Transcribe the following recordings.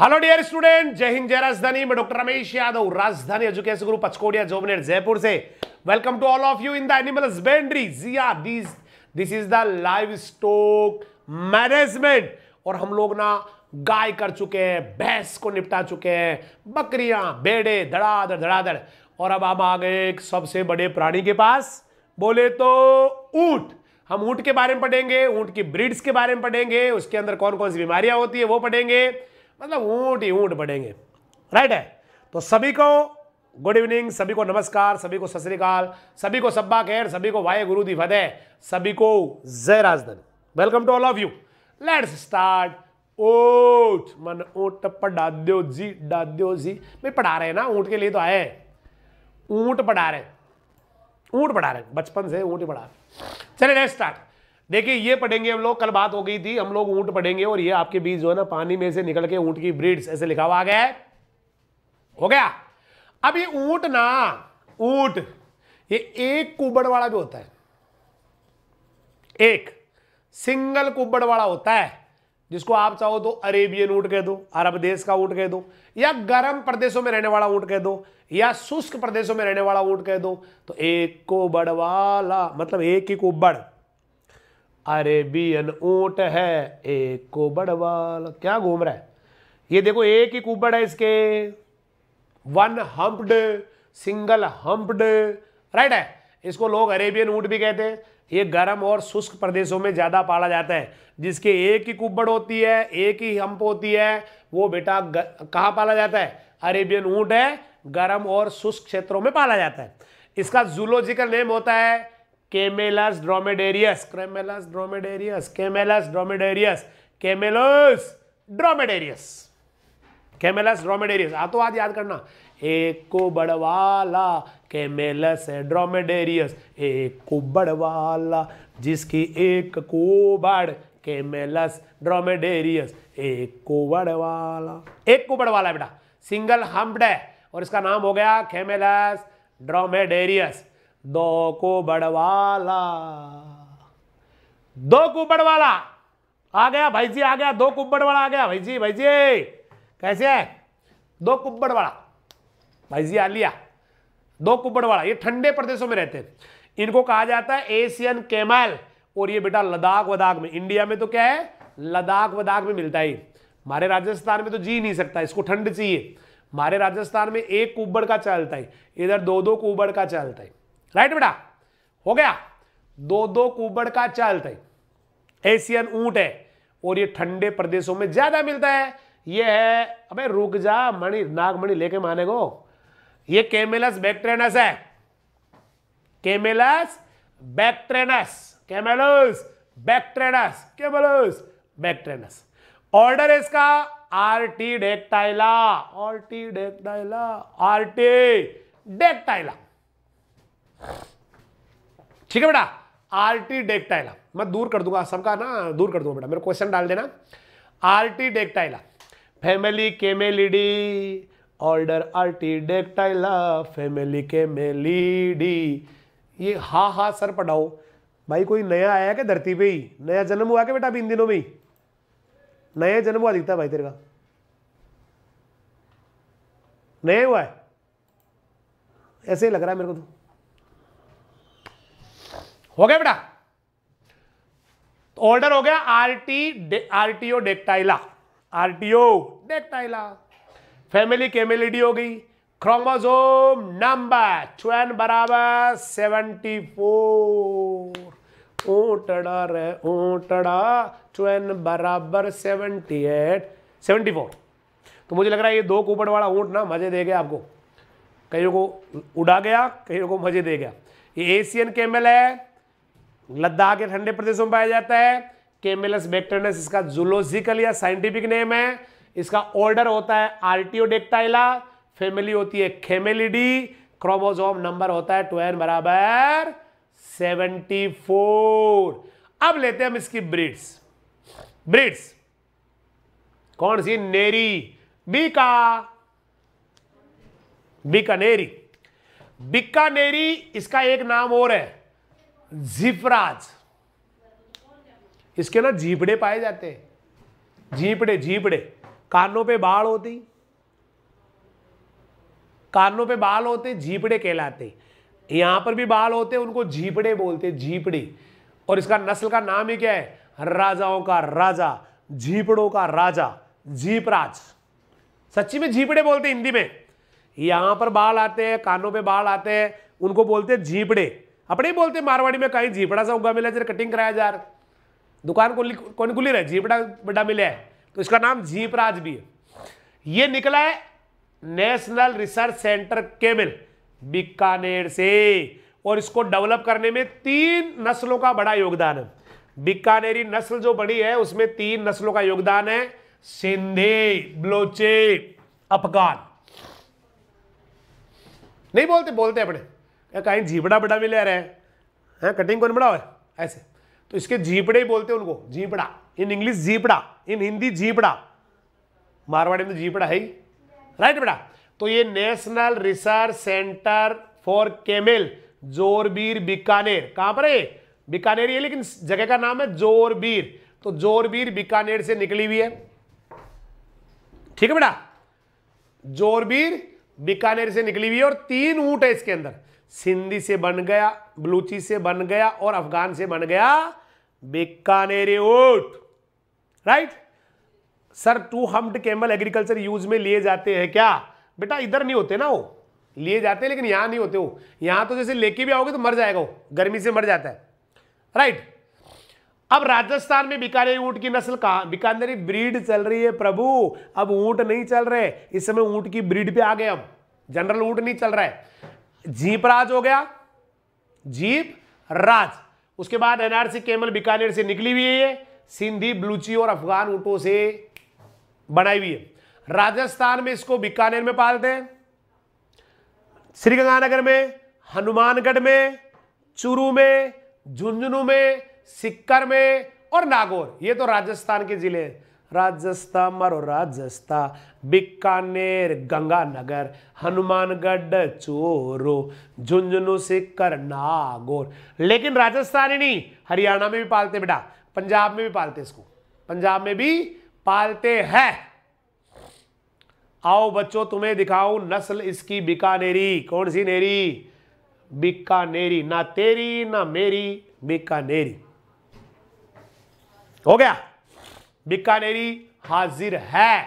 Hello dear student जय हिंद जय राजधानी मैं डॉक्टर रमेश यादव राजधानी एजुकेशन गुरु पचकोड़िया जो जयपुर से welcome to all of you in the animal husbandry जिया this this is the livestock management और हम लोग ना गाय कर चुके हैं भैंस को निपटा चुके हैं बकरियां बेड़े धड़ाधड़ धड़ाधड़ और अब हम आ गए एक सबसे बड़े प्राणी के पास बोले तो ऊंट हम ऊंट के बारे में पढ़ेंगे ऊंट की ब्रिड्स के बारे में पढ़ेंगे उसके अंदर कौन कौन सी बीमारियां होती है वो पढ़ेंगे मतलब ऊँट ही ऊँट बढ़ेंगे राइट है तो सभी को गुड इवनिंग सभी को नमस्कार सभी को सत सभी को सब्बा खैर सभी को वाहे गुरु दी फतेह सभी को जय राजधन welcome to all of you let's start ऊट मन ऊट पढ़ा दो जी डा दो जी भाई पढ़ा रहे हैं ना ऊँट के लिए तो आए ऊँट पढ़ा रहे हैं ऊँट पढ़ा रहे हैं बचपन से ऊँट ही पढ़ा रहे चले लेट्स स्टार्ट देखिए ये पढ़ेंगे हम लोग कल बात हो गई थी हम लोग ऊंट पढ़ेंगे और ये आपके बीच जो है ना पानी में से निकल के ऊंट की ब्रीड्स ऐसे लिखा हुआ आ गया है हो गया अब ये ऊंट ना ऊंट ये एक कुबड़ वाला भी होता है एक सिंगल कुबड़ वाला होता है जिसको आप चाहो तो अरेबियन ऊंट कह दो अरब देश का ऊंट कह दो या गर्म प्रदेशों में रहने वाला ऊंट कह दो या शुष्क प्रदेशों में रहने वाला ऊँट कह दो तो एक को बड़वाला मतलब एक ही कुबड़ अरेबियन ऊट है एक कोबड़वाल क्या घूम रहा है ये देखो एक ही कुबड़ है इसके one humped single humped right है इसको लोग अरेबियन ऊंट भी कहते हैं ये गर्म और शुष्क प्रदेशों में ज़्यादा पाला जाता है जिसके एक ही कुबड़ होती है एक ही हम्प होती है वो बेटा कहाँ पाला जाता है अरेबियन ऊँट है गर्म और शुष्क क्षेत्रों में पाला जाता है इसका जूलॉजिकल नेम होता है केमेलस ड्रोमेडेरियस क्रेमेलस ड्रोमेडेरियस केमेलस ड्रोमेडेरियस केमेलस ड्रोमेडेरियस केमेलस ड्रोमेडेरियस आ तो आज याद करना एक को बड़वाला केमेलस ड्रोमेडेरियस एक को बड़वाला जिसकी एक को बड़ केमेलस ड्रोमेडेरियस एक को बड़वाला एक को बड़वाला बेटा सिंगल हम्पड है और इसका नाम हो गया केमेलस ड्रोमेडेरियस दो को बड़वाला दो कुब्बड़ वाला आ गया भाई जी आ गया दो कुब्बड़ वाला आ गया भाई जी भाई जी कैसे है दो कुब्बड़ वाला भाई जी आ लिया दो कुब्बड़ वाला ये ठंडे प्रदेशों में रहते हैं इनको कहा जाता है एशियन केमल और ये बेटा लद्दाख वदाख में इंडिया में तो क्या है लद्दाख वदाख में मिलता है हमारे राजस्थान में तो जी नहीं सकता इसको ठंड चाहिए हमारे राजस्थान में एक कुब्बड़ का चलता है इधर दो दो कुबड़ का चलता है राइट बेटा हो गया दो दो कुबड़ का चाल था एशियन ऊंट है और ये ठंडे प्रदेशों में ज्यादा मिलता है ये है अबे रुक जा मणि नागमणि लेके माने को ये केमेलस बैक्ट्रेनस है Camelus bactrianus Camelus bactrianus Camelus bactrianus order इसका Artiodactyla Artiodactyla Artiodactyla ठीक है बेटा आरटी डेक्टाइला मैं दूर कर दूंगा सबका ना दूर कर दूंगा बेटा मेरे क्वेश्चन डाल देना Artiodactyla family Camelidae order Artiodactyla family Camelidae ये हा हा सर पढ़ाओ भाई कोई नया आया क्या धरती पे ही नया जन्म हुआ क्या बेटा अभी इन दिनों में ही नया जन्म हुआ दिखता भाई तेरे का नया हुआ है ऐसे ही लग रहा है मेरे को तो हो गया बेटा ऑर्डर तो हो गया आरटी Artiodactyla Artiodactyla family Camelidae हो गई क्रोमोजोम नंबर चुन बराबर सेवेंटी फोर ऊटड़ा रे ऊटड़ा चुन बराबर सेवेंटी एट सेवेंटी फोर तो मुझे लग रहा है ये दो कूपड़ वाला ऊँट ना मज़े दे गया आपको कईयों को उड़ा गया कईयों को मज़े दे गया ये एशियन केमल है लद्दाख के ठंडे प्रदेशों में पाया जाता है केमेलस बैक्टेनस इसका जूलॉजिकल या साइंटिफिक नेम है इसका ऑर्डर होता है आर्टियोडेक्टाइला फैमिली होती है खेमेलिडी क्रोमोजोम नंबर होता है ट्वेल्व बराबर सेवेंटी फोर अब लेते हैं हम इसकी ब्रिड्स ब्रिड्स कौन सी नेरी बीका बीकानेरी बीकानेरी इसका एक नाम और है झीपराज इसके ना जीपड़े पाए जाते हैं जीपड़े जीपड़े कानों पे बाल होती कानों पे बाल होते जीपड़े कहलाते यहां पर भी बाल होते उनको जीपड़े बोलते जीपड़े और इसका नस्ल का नाम ही क्या है राजाओं का राजा झीपड़ों का राजा जीपराज सच्ची में झीपड़े बोलते हिंदी में यहां पर बाल आते हैं कानों पे बाल आते हैं उनको बोलते हैं झीपड़े अपने ही बोलते मारवाड़ी में कहीं झीपड़ा सा उगा मिला जरा कटिंग कराया जा रहा दुकान को कौन खुली रहा झीपड़ा बड़ा मिला है तो इसका नाम झीपराज भी है ये निकला है national research centre camel Bikaner से और इसको डेवलप करने में तीन नस्लों का बड़ा योगदान है बीकानेरी नस्ल जो बड़ी है उसमें तीन नस्लों का योगदान है सिंधी ब्लोचे अफगान नहीं बोलते बोलते अपने या कहीं झीपड़ा बड़ा भी ले रहे हैं है कटिंग कौन बड़ा है ऐसे तो इसके झीपड़े ही बोलते हैं उनको झीपड़ा इन इंग्लिश झीपड़ा इन हिंदी झीपड़ा मारवाड़ी में झीपड़ा है ही राइट बेटा तो ये national research centre for camel Jorbeer Bikaner कहां पर है बीकानेर ये लेकिन जगह का नाम है जोरबीर तो जोरबीर बीकानेर से निकली हुई है ठीक है बेटा जोरबीर बीकानेर से निकली हुई है और तीन ऊंट है इसके अंदर सिंधी से बन गया बलूची से बन गया और अफगान से बन गया बीकानेरी ओट right sir two humped camel agriculture use में लिए जाते हैं क्या बेटा इधर नहीं होते ना वो लिए जाते हैं लेकिन यहां नहीं होते हो यहां तो जैसे लेके भी आओगे तो मर जाएगा वो गर्मी से मर जाता है राइट अब राजस्थान में बीकानेरी ऊंट की नस्ल कहा बीकानेरी ब्रीड चल रही है प्रभु अब ऊंट नहीं चल रहे इस समय ऊंट की ब्रीड पे आ गए हम जनरल ऊंट नहीं चल रहा है जीप राज हो गया जीप राज उसके बाद एनआरसी केमल बीकानेर से निकली हुई है सिंधी ब्लूची और अफगान ऊंटों से बनाई हुई है राजस्थान में इसको बीकानेर में पालते हैं श्रीगंगानगर में हनुमानगढ़ में चूरू में झुंझुनू में सिक्कर में और नागौर ये तो राजस्थान के जिले हैं राजस्था मरो राजस्था बीकानेर गंगानगर हनुमानगढ़ चोरो झुंझुनू से नागोर लेकिन राजस्थान ही नहीं हरियाणा में भी पालते बेटा पंजाब में भी पालते इसको पंजाब में भी पालते हैं आओ बच्चों तुम्हें दिखाऊं नस्ल इसकी बीकानेरी कौन सी नेरी बीकानेरी ना तेरी ना मेरी बीकानेरी हो गया बीकानेरी हाजिर है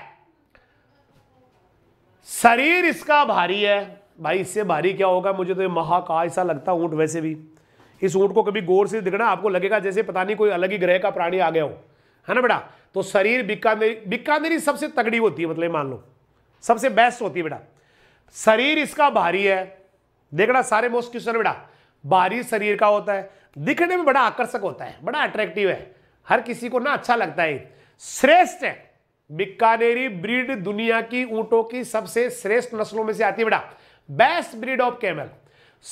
शरीर इसका भारी है भाई इससे भारी क्या होगा मुझे तो ये महाकाय सा लगता ऊंट वैसे भी इस ऊंट को कभी गौर से दिखना आपको लगेगा जैसे पता नहीं कोई अलग ही ग्रह का प्राणी आ गया हो है ना बेटा तो शरीर बिकानेरी बीकानेरी सबसे तगड़ी होती है मतलब मान लो सबसे बेस्ट होती है बेटा शरीर इसका भारी है देखना सारे मोस्ट क्वेश्चन बेटा भारी शरीर का होता है दिखने में बड़ा आकर्षक होता है बड़ा अट्रैक्टिव है हर किसी को ना अच्छा लगता है श्रेष्ठ है बिकानेरी ब्रीड दुनिया की ऊंटों की सबसे श्रेष्ठ नस्लों में से आती है बेटा बेस्ट ब्रीड ऑफ कैमल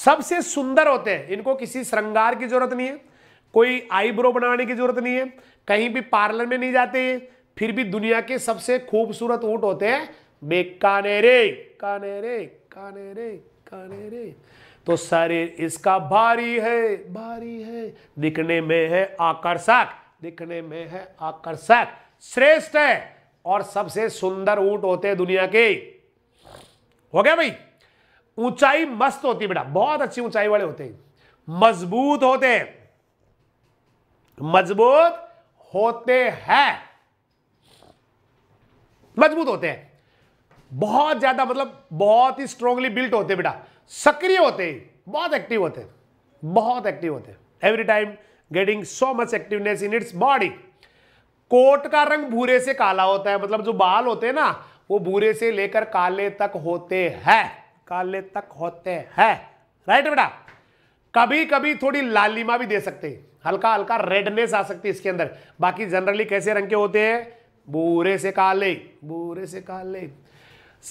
सबसे सुंदर होते हैं इनको किसी श्रृंगार की जरूरत नहीं है कोई आईब्रो बनाने की जरूरत नहीं है कहीं भी पार्लर में नहीं जाते हैं फिर भी दुनिया के सबसे खूबसूरत ऊंट होते हैं बेकानेरे कानेरे कानेरे कानेरे तो शरीर इसका भारी है भारी है दिखने में है आकर्षक दिखने में है आकर्षक श्रेष्ठ है और सबसे सुंदर ऊंट होते हैं दुनिया के हो गया भाई ऊंचाई मस्त होती है बेटा बहुत अच्छी ऊंचाई वाले होते हैं मजबूत होते हैं मजबूत होते हैं मजबूत होते हैं बहुत ज्यादा मतलब बहुत ही स्ट्रांगली बिल्ट होते बेटा सक्रिय होते हैं बहुत एक्टिव होते हैं बहुत एक्टिव होते हैं every time getting so much activeness in its body coat का रंग भूरे से काला होता है मतलब जो बाल होते हैं ना वो भूरे से लेकर काले तक होते हैं काले तक होते हैं राइट बेटा कभी कभी थोड़ी लालिमा भी दे सकते हैं हल्का हल्का रेडनेस आ सकती है इसके अंदर बाकी जनरली कैसे रंग के होते हैं भूरे से काले भूरे से काले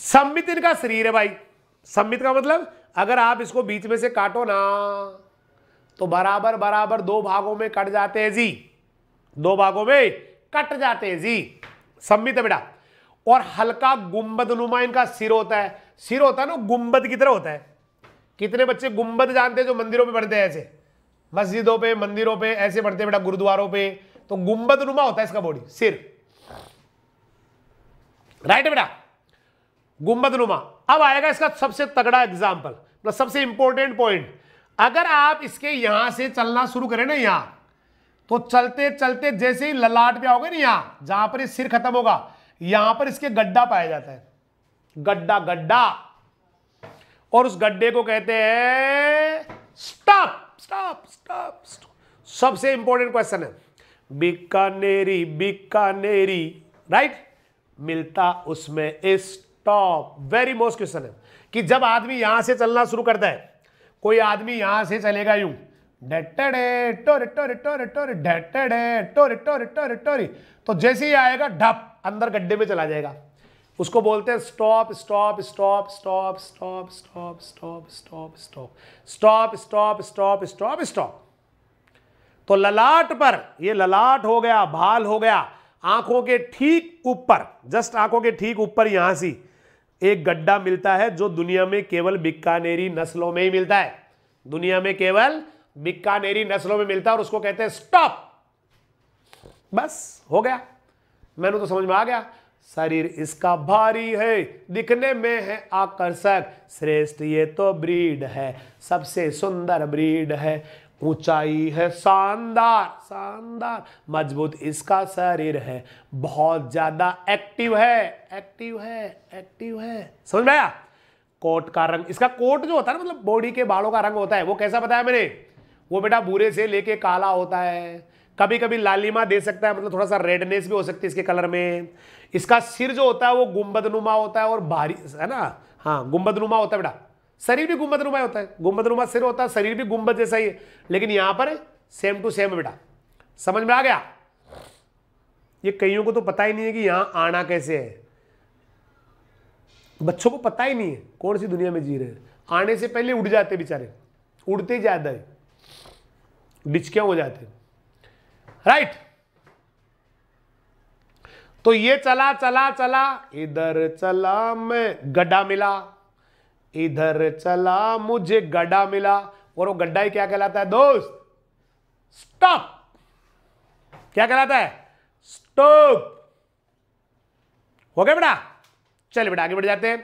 सम्मित इनका शरीर है भाई सम्मित का मतलब अगर आप इसको बीच में से काटो ना तो बराबर बराबर दो भागों में कट जाते हैं जी दो भागों में कट जाते हैं जी सम्मित है बेटा और हल्का गुंबद नुमा इनका सिर होता है सिर होता है ना गुंबद की तरह होता है कितने बच्चे गुंबद जानते हैं जो मंदिरों पे बढ़ते हैं ऐसे मस्जिदों पे मंदिरों पे ऐसे बढ़ते हैं बेटा गुरुद्वारों पे तो गुंबद नुमा होता है इसका बॉडी सिर राइट बेटा गुंबद नुमा अब आएगा इसका सबसे तगड़ा एग्जाम्पल मतलब सबसे इंपॉर्टेंट पॉइंट अगर आप इसके यहां से चलना शुरू करें ना यहां तो चलते चलते जैसे ही ललाट पे आओगे ना यहां जहां पर सिर खत्म होगा यहां पर इसके गड्ढा पाया जाता है गड्ढा गड्ढा और उस गड्ढे को कहते हैं स्टॉप स्टॉप स्टॉप सबसे इंपॉर्टेंट क्वेश्चन है बीकानेरी बीकानेरी राइट मिलता उसमें स्टॉप वेरी मोस्ट क्वेश्चन है कि जब आदमी यहां से चलना शुरू करता है कोई आदमी यहां से चलेगा यूं तो जैसे ही आएगा ढप अंदर गड्ढे में चला जाएगा उसको बोलते हैं stop stop stop stop stop stop stop stop stop stop stop stop stop stop तो ललाट पर ये ललाट हो गया भाल हो गया आंखों के ठीक ऊपर जस्ट आंखों के ठीक ऊपर यहां से एक गड्ढा मिलता है जो दुनिया में केवल बिकानेरी नस्लों में ही मिलता है दुनिया में केवल बिकानेरी नस्लों में मिलता है और उसको कहते हैं स्टॉप बस हो गया मैंने तो समझ में आ गया शरीर इसका भारी है दिखने में है आकर्षक श्रेष्ठ ये तो ब्रीड है सबसे सुंदर ब्रीड है ऊंचाई है शानदार शानदार मजबूत इसका शरीर है बहुत ज्यादा एक्टिव है एक्टिव है एक्टिव है समझ में आया कोट का रंग इसका कोट जो होता है ना मतलब बॉडी के बालों का रंग होता है वो कैसा बताया मैंने वो बेटा बुरे से लेके काला होता है कभी कभी लालिमा दे सकता है मतलब थोड़ा सा रेडनेस भी हो सकती है इसके कलर में इसका सिर जो होता है वो गुम्बद होता है और भारी है ना हाँ गुम्बद नुमा होता है बेटा शरीर भी गुम्बद नुमा होता है गुम्बद नुमा सिर होता है शरीर भी गुम्बद जैसा ही है लेकिन यहां पर सेम टू सेम बेटा समझ में आ गया ये कईयों को तो पता ही नहीं है कि यहां आना कैसे है बच्चों को पता ही नहीं है कौन सी दुनिया में जी रहे हैं आने से पहले उड़ जाते बेचारे उड़ते ज्यादा है हो जाते राइट तो ये चला चला चला इधर चला मैं गड्ढा मिला इधर चला मुझे गड्ढा मिला और वो गड्ढा ही क्या कहलाता है दोस्त स्टॉप क्या कहलाता है स्टॉप हो गया बेटा चलिए बेटा आगे बढ़ जाते हैं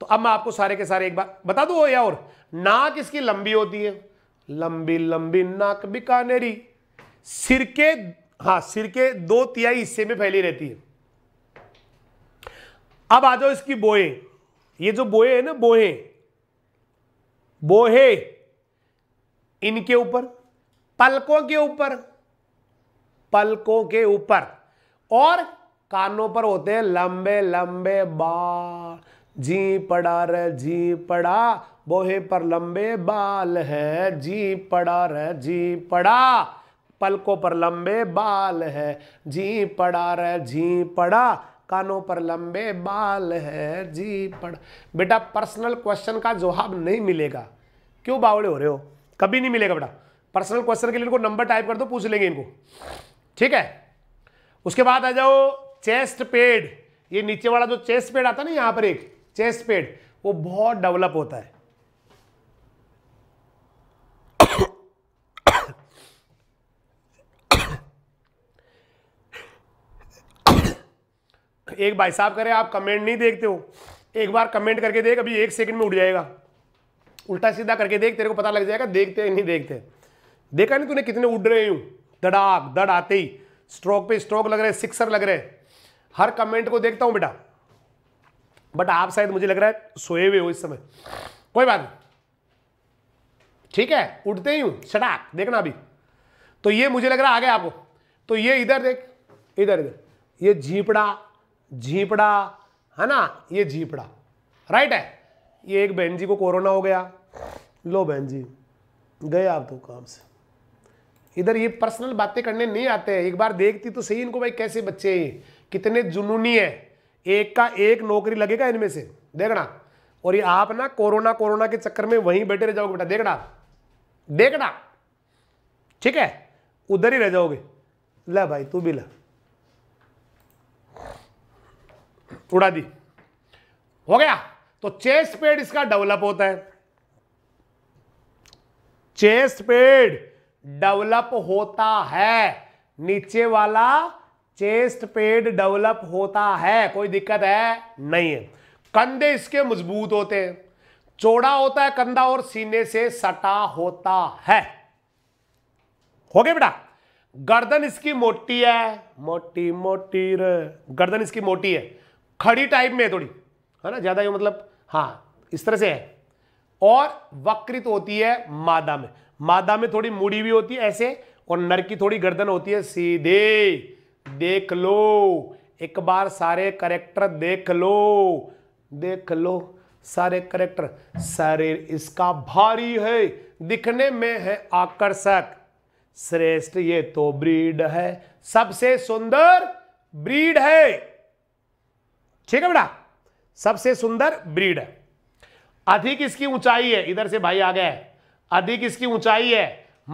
तो अब मैं आपको सारे के सारे एक बार बता दू या और नाक इसकी लंबी होती है लंबी लंबी नाक बिकानेरी सिर के हाँ सिर के दो तिहाई हिस्से में फैली रहती है अब आ जाओ इसकी बोएं ये जो बोए है ना बोहे बोहे इनके ऊपर पलकों के ऊपर पलकों के ऊपर और कानों पर होते हैं लंबे लंबे बाल जी पड़ा रे जी पड़ा बोहे पर लंबे बाल है जी पड़ा रे जी पड़ा पलकों पर लंबे बाल है जी पड़ा रे जी पड़ा कानों पर लंबे बाल है जी पढ़ बेटा पर्सनल क्वेश्चन का जवाब नहीं मिलेगा क्यों बावड़े हो रहे हो कभी नहीं मिलेगा बेटा पर्सनल क्वेश्चन के लिए इनको नंबर टाइप कर दो पूछ लेंगे इनको ठीक है उसके बाद आ जाओ चेस्ट पेड ये नीचे वाला जो चेस्ट पेड आता है ना यहाँ पर एक चेस्ट पेड वो बहुत डेवलप होता है एक भाई साहब करें आप कमेंट नहीं देखते हो एक बार कमेंट करके देख अभी एक सेकंड में उठ जाएगा उल्टा सीधा करके देख तेरे को पता लग जाएगा देखते नहीं देखते देखा नहीं तूने कितने उड़ रहे हूँ दड़ाक दड़ आते ही स्ट्रोक पे स्ट्रोक लग रहे हैं सिक्सर लग रहे हैं हर कमेंट को देखता हूँ बेटा बट आप शायद मुझे लग रहा है सोए हुए हो इस समय कोई बात नहीं ठीक है उठते ही हूँ सटाक देखना अभी तो ये मुझे लग रहा आगे आपको तो ये इधर देख इधर इधर ये जीपड़ा झीपड़ा है ना ये झीपड़ा राइट है ये एक बहन जी को कोरोना हो गया लो बहन जी गए आप तो काम से इधर ये पर्सनल बातें करने नहीं आते हैं एक बार देखती तो सही इनको भाई कैसे बच्चे हैं कितने जुनूनी है एक का एक नौकरी लगेगा इनमें से देखना और ये आप ना कोरोना कोरोना के चक्कर में वहीं बैठे रह जाओगे बेटा देखना देखना ठीक है उधर ही रह जाओगे ले भाई तू भी ला उड़ा दी हो गया तो चेस्ट पेड इसका डेवलप होता है चेस्ट पेड डेवलप होता है नीचे वाला चेस्ट पेड डेवलप होता है कोई दिक्कत है नहीं है कंधे इसके मजबूत होते हैं चौड़ा होता है कंधा और सीने से सटा होता है हो गया बेटा गर्दन इसकी मोटी है मोटी मोटी गर्दन इसकी मोटी है खड़ी टाइप में है थोड़ी है ना ज़्यादा ये मतलब हाँ इस तरह से है और वक्रित होती है मादा में मादा में थोड़ी मुड़ी भी होती है ऐसे और नर की थोड़ी गर्दन होती है सीधे देख लो एक बार सारे करेक्टर देख लो देख लो सारे करेक्टर शरीर इसका भारी है दिखने में है आकर्षक श्रेष्ठ ये तो ब्रीड है सबसे सुंदर ब्रीड है ठीक है बेटा सबसे सुंदर ब्रीड है अधिक इसकी ऊंचाई है इधर से भाई आ गए अधिक इसकी ऊंचाई है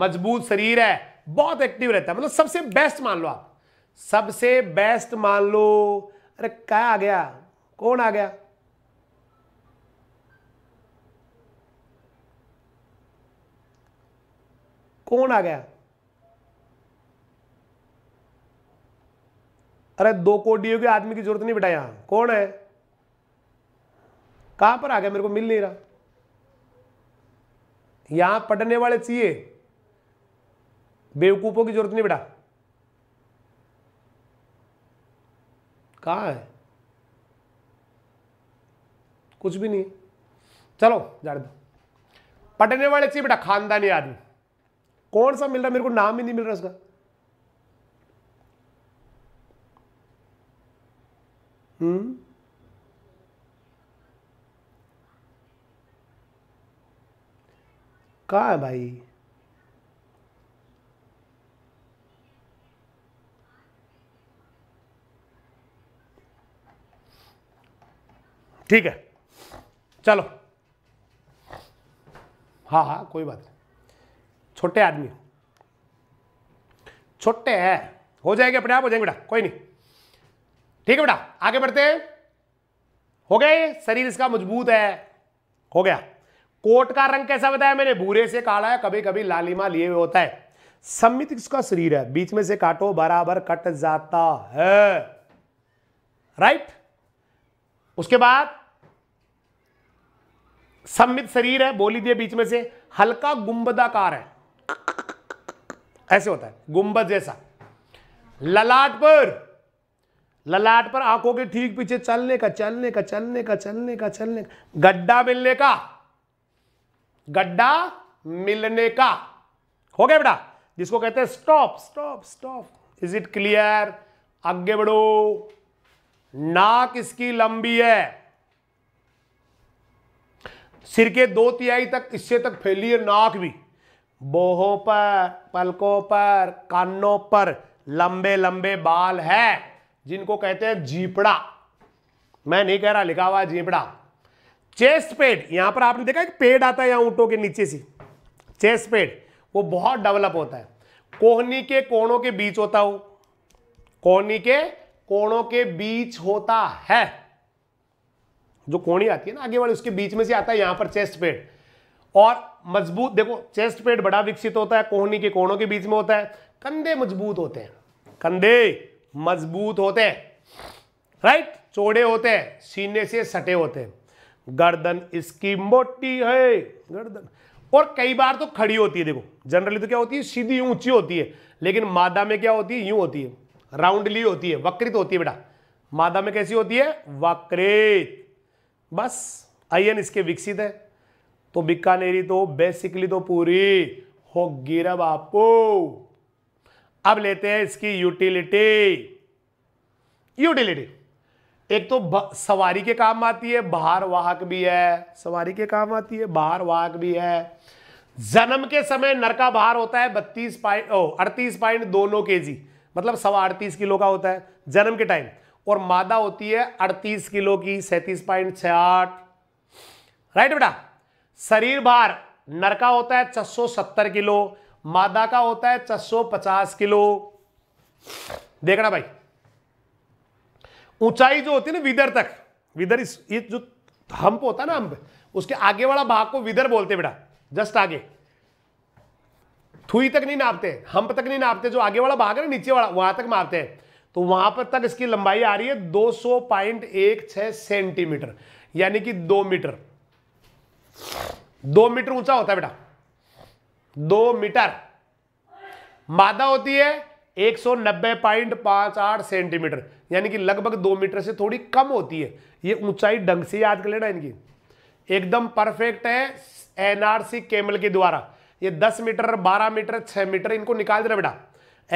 मजबूत शरीर है बहुत एक्टिव रहता है मतलब सबसे बेस्ट मान लो आप सबसे बेस्ट मान लो अरे क्या आ गया कौन आ गया कौन आ गया अरे दो कोटियों के आदमी की जरूरत नहीं बेटा यहां कौन है कहां पर आ गया मेरे को मिल नहीं रहा यहां पढ़ने वाले चाहिए बेवकूफों की जरूरत नहीं बेटा कहा है कुछ भी नहीं चलो जा दो पटने वाले चाहिए बेटा खानदानी आदमी कौन सा मिल रहा मेरे को नाम ही नहीं मिल रहा उसका हम्म hmm? कहा है भाई ठीक है चलो हाँ हाँ कोई बात नहीं छोटे आदमी हो छोटे है हो जाएंगे अपने आप हो जाएंगे बेटा कोई नहीं ठीक है बेटा आगे बढ़ते हैं हो गए शरीर इसका मजबूत है हो गया कोट का रंग कैसा बताया मैंने भूरे से काला है कभी कभी लालिमा लिए हुए होता है सम्मित इसका शरीर है बीच में से काटो बराबर कट जाता है राइट उसके बाद सम्मित शरीर है बोली दिए बीच में से हल्का गुंबदाकार है ऐसे होता है गुंबद जैसा ललाट पर ललाट पर आंखों के ठीक पीछे चलने का चलने का चलने का चलने का चलने का गड्ढा मिलने का गड्ढा मिलने का हो गया बेटा जिसको कहते हैं stop stop stop is it clear आगे बढ़ो नाक इसकी लंबी है सिर के दो तिहाई तक इससे तक फैली है नाक भी बोहों पर पलकों पर कानों पर लंबे लंबे बाल है जिनको कहते हैं जीपड़ा मैं नहीं कह रहा लिखा हुआ जीपड़ा चेस्ट पेड यहां पर आपने देखा एक पेड आता है यहां ऊंटों के नीचे से चेस्ट पेड वो बहुत डेवलप होता है कोहनी के कोणों के बीच होता हो कोहनी के कोणों के बीच होता है जो कोणी आती है ना आगे वाली उसके बीच में से आता है यहां पर चेस्ट पेड और मजबूत देखो चेस्ट पेड बड़ा विकसित होता है कोहनी के कोणों के बीच में होता है कंधे मजबूत होते हैं कंधे मजबूत होते हैं राइट चौड़े होते हैं सीने से सटे होते हैं गर्दन इसकी मोटी है गर्दन और कई बार तो खड़ी होती है देखो जनरली तो क्या होती है सीधी ऊंची होती है लेकिन मादा में क्या होती है यूं होती है राउंडली होती है वक्रित होती है बेटा मादा में कैसी होती है वक्रित बस आयन इसके विकसित है तो बिकानेरी तो बेसिकली तो पूरी हो गिर आपको अब लेते हैं इसकी यूटिलिटी यूटिलिटी एक तो सवारी के काम आती है बाहर वाहक भी है सवारी के काम आती है बाहर वाहक भी है जन्म के समय नर का भार होता है बत्तीस पॉइंट ओ अड़तीस पॉइंट दो नौ के जी मतलब सवा अड़तीस किलो का होता है जन्म के टाइम और मादा होती है अड़तीस किलो की सैंतीस पॉइंट छियाठ राइट बेटा शरीर भार नर का होता है छह किलो मादा का होता है छह किलो देखना भाई ऊंचाई जो होती है ना विदर तक विदर इस ये जो हम्प होता है ना हम्प उसके आगे वाला भाग को विदर बोलते बेटा जस्ट आगे थुई तक नहीं नापते हम्प तक नहीं नापते जो आगे वाला भाग है ना नीचे वाला वहां तक मापते हैं तो वहां पर तक इसकी लंबाई आ रही है दो सौ पॉइंट एक छह सेंटीमीटर यानी कि दो मीटर दो मीटर ऊंचा होता है बेटा दो मीटर मादा होती है 190.58 सेंटीमीटर यानी कि लगभग दो मीटर से थोड़ी कम होती है ये ऊंचाई ढंग से याद कर लेना इनकी एकदम परफेक्ट है एनआरसी केमल के द्वारा ये 10 मीटर 12 मीटर 6 मीटर इनको निकाल देना बेटा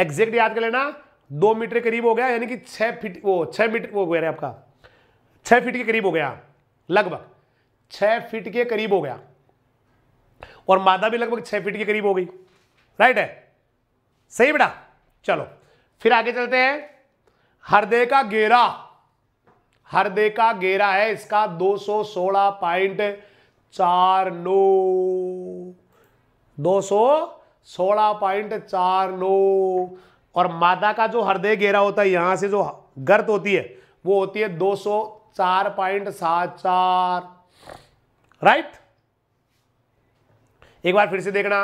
एग्जैक्ट याद कर लेना दो मीटर करीब हो गया यानी कि छह फीट वो छः मीटर वो गया आपका छह फीट के करीब हो गया लगभग छह फीट के करीब हो गया और मादा भी लगभग छह फीट के करीब हो गई राइट है सही बेटा चलो फिर आगे चलते हैं हृदय का गेरा हृदय का गेरा है इसका 216 पॉइंट चार नो दो सो सोलह पॉइंट चार नो और मादा का जो हृदय गेरा होता है यहां से जो गर्त होती है वो होती है दो सो चार पॉइंट सात चार राइट एक बार फिर से देखना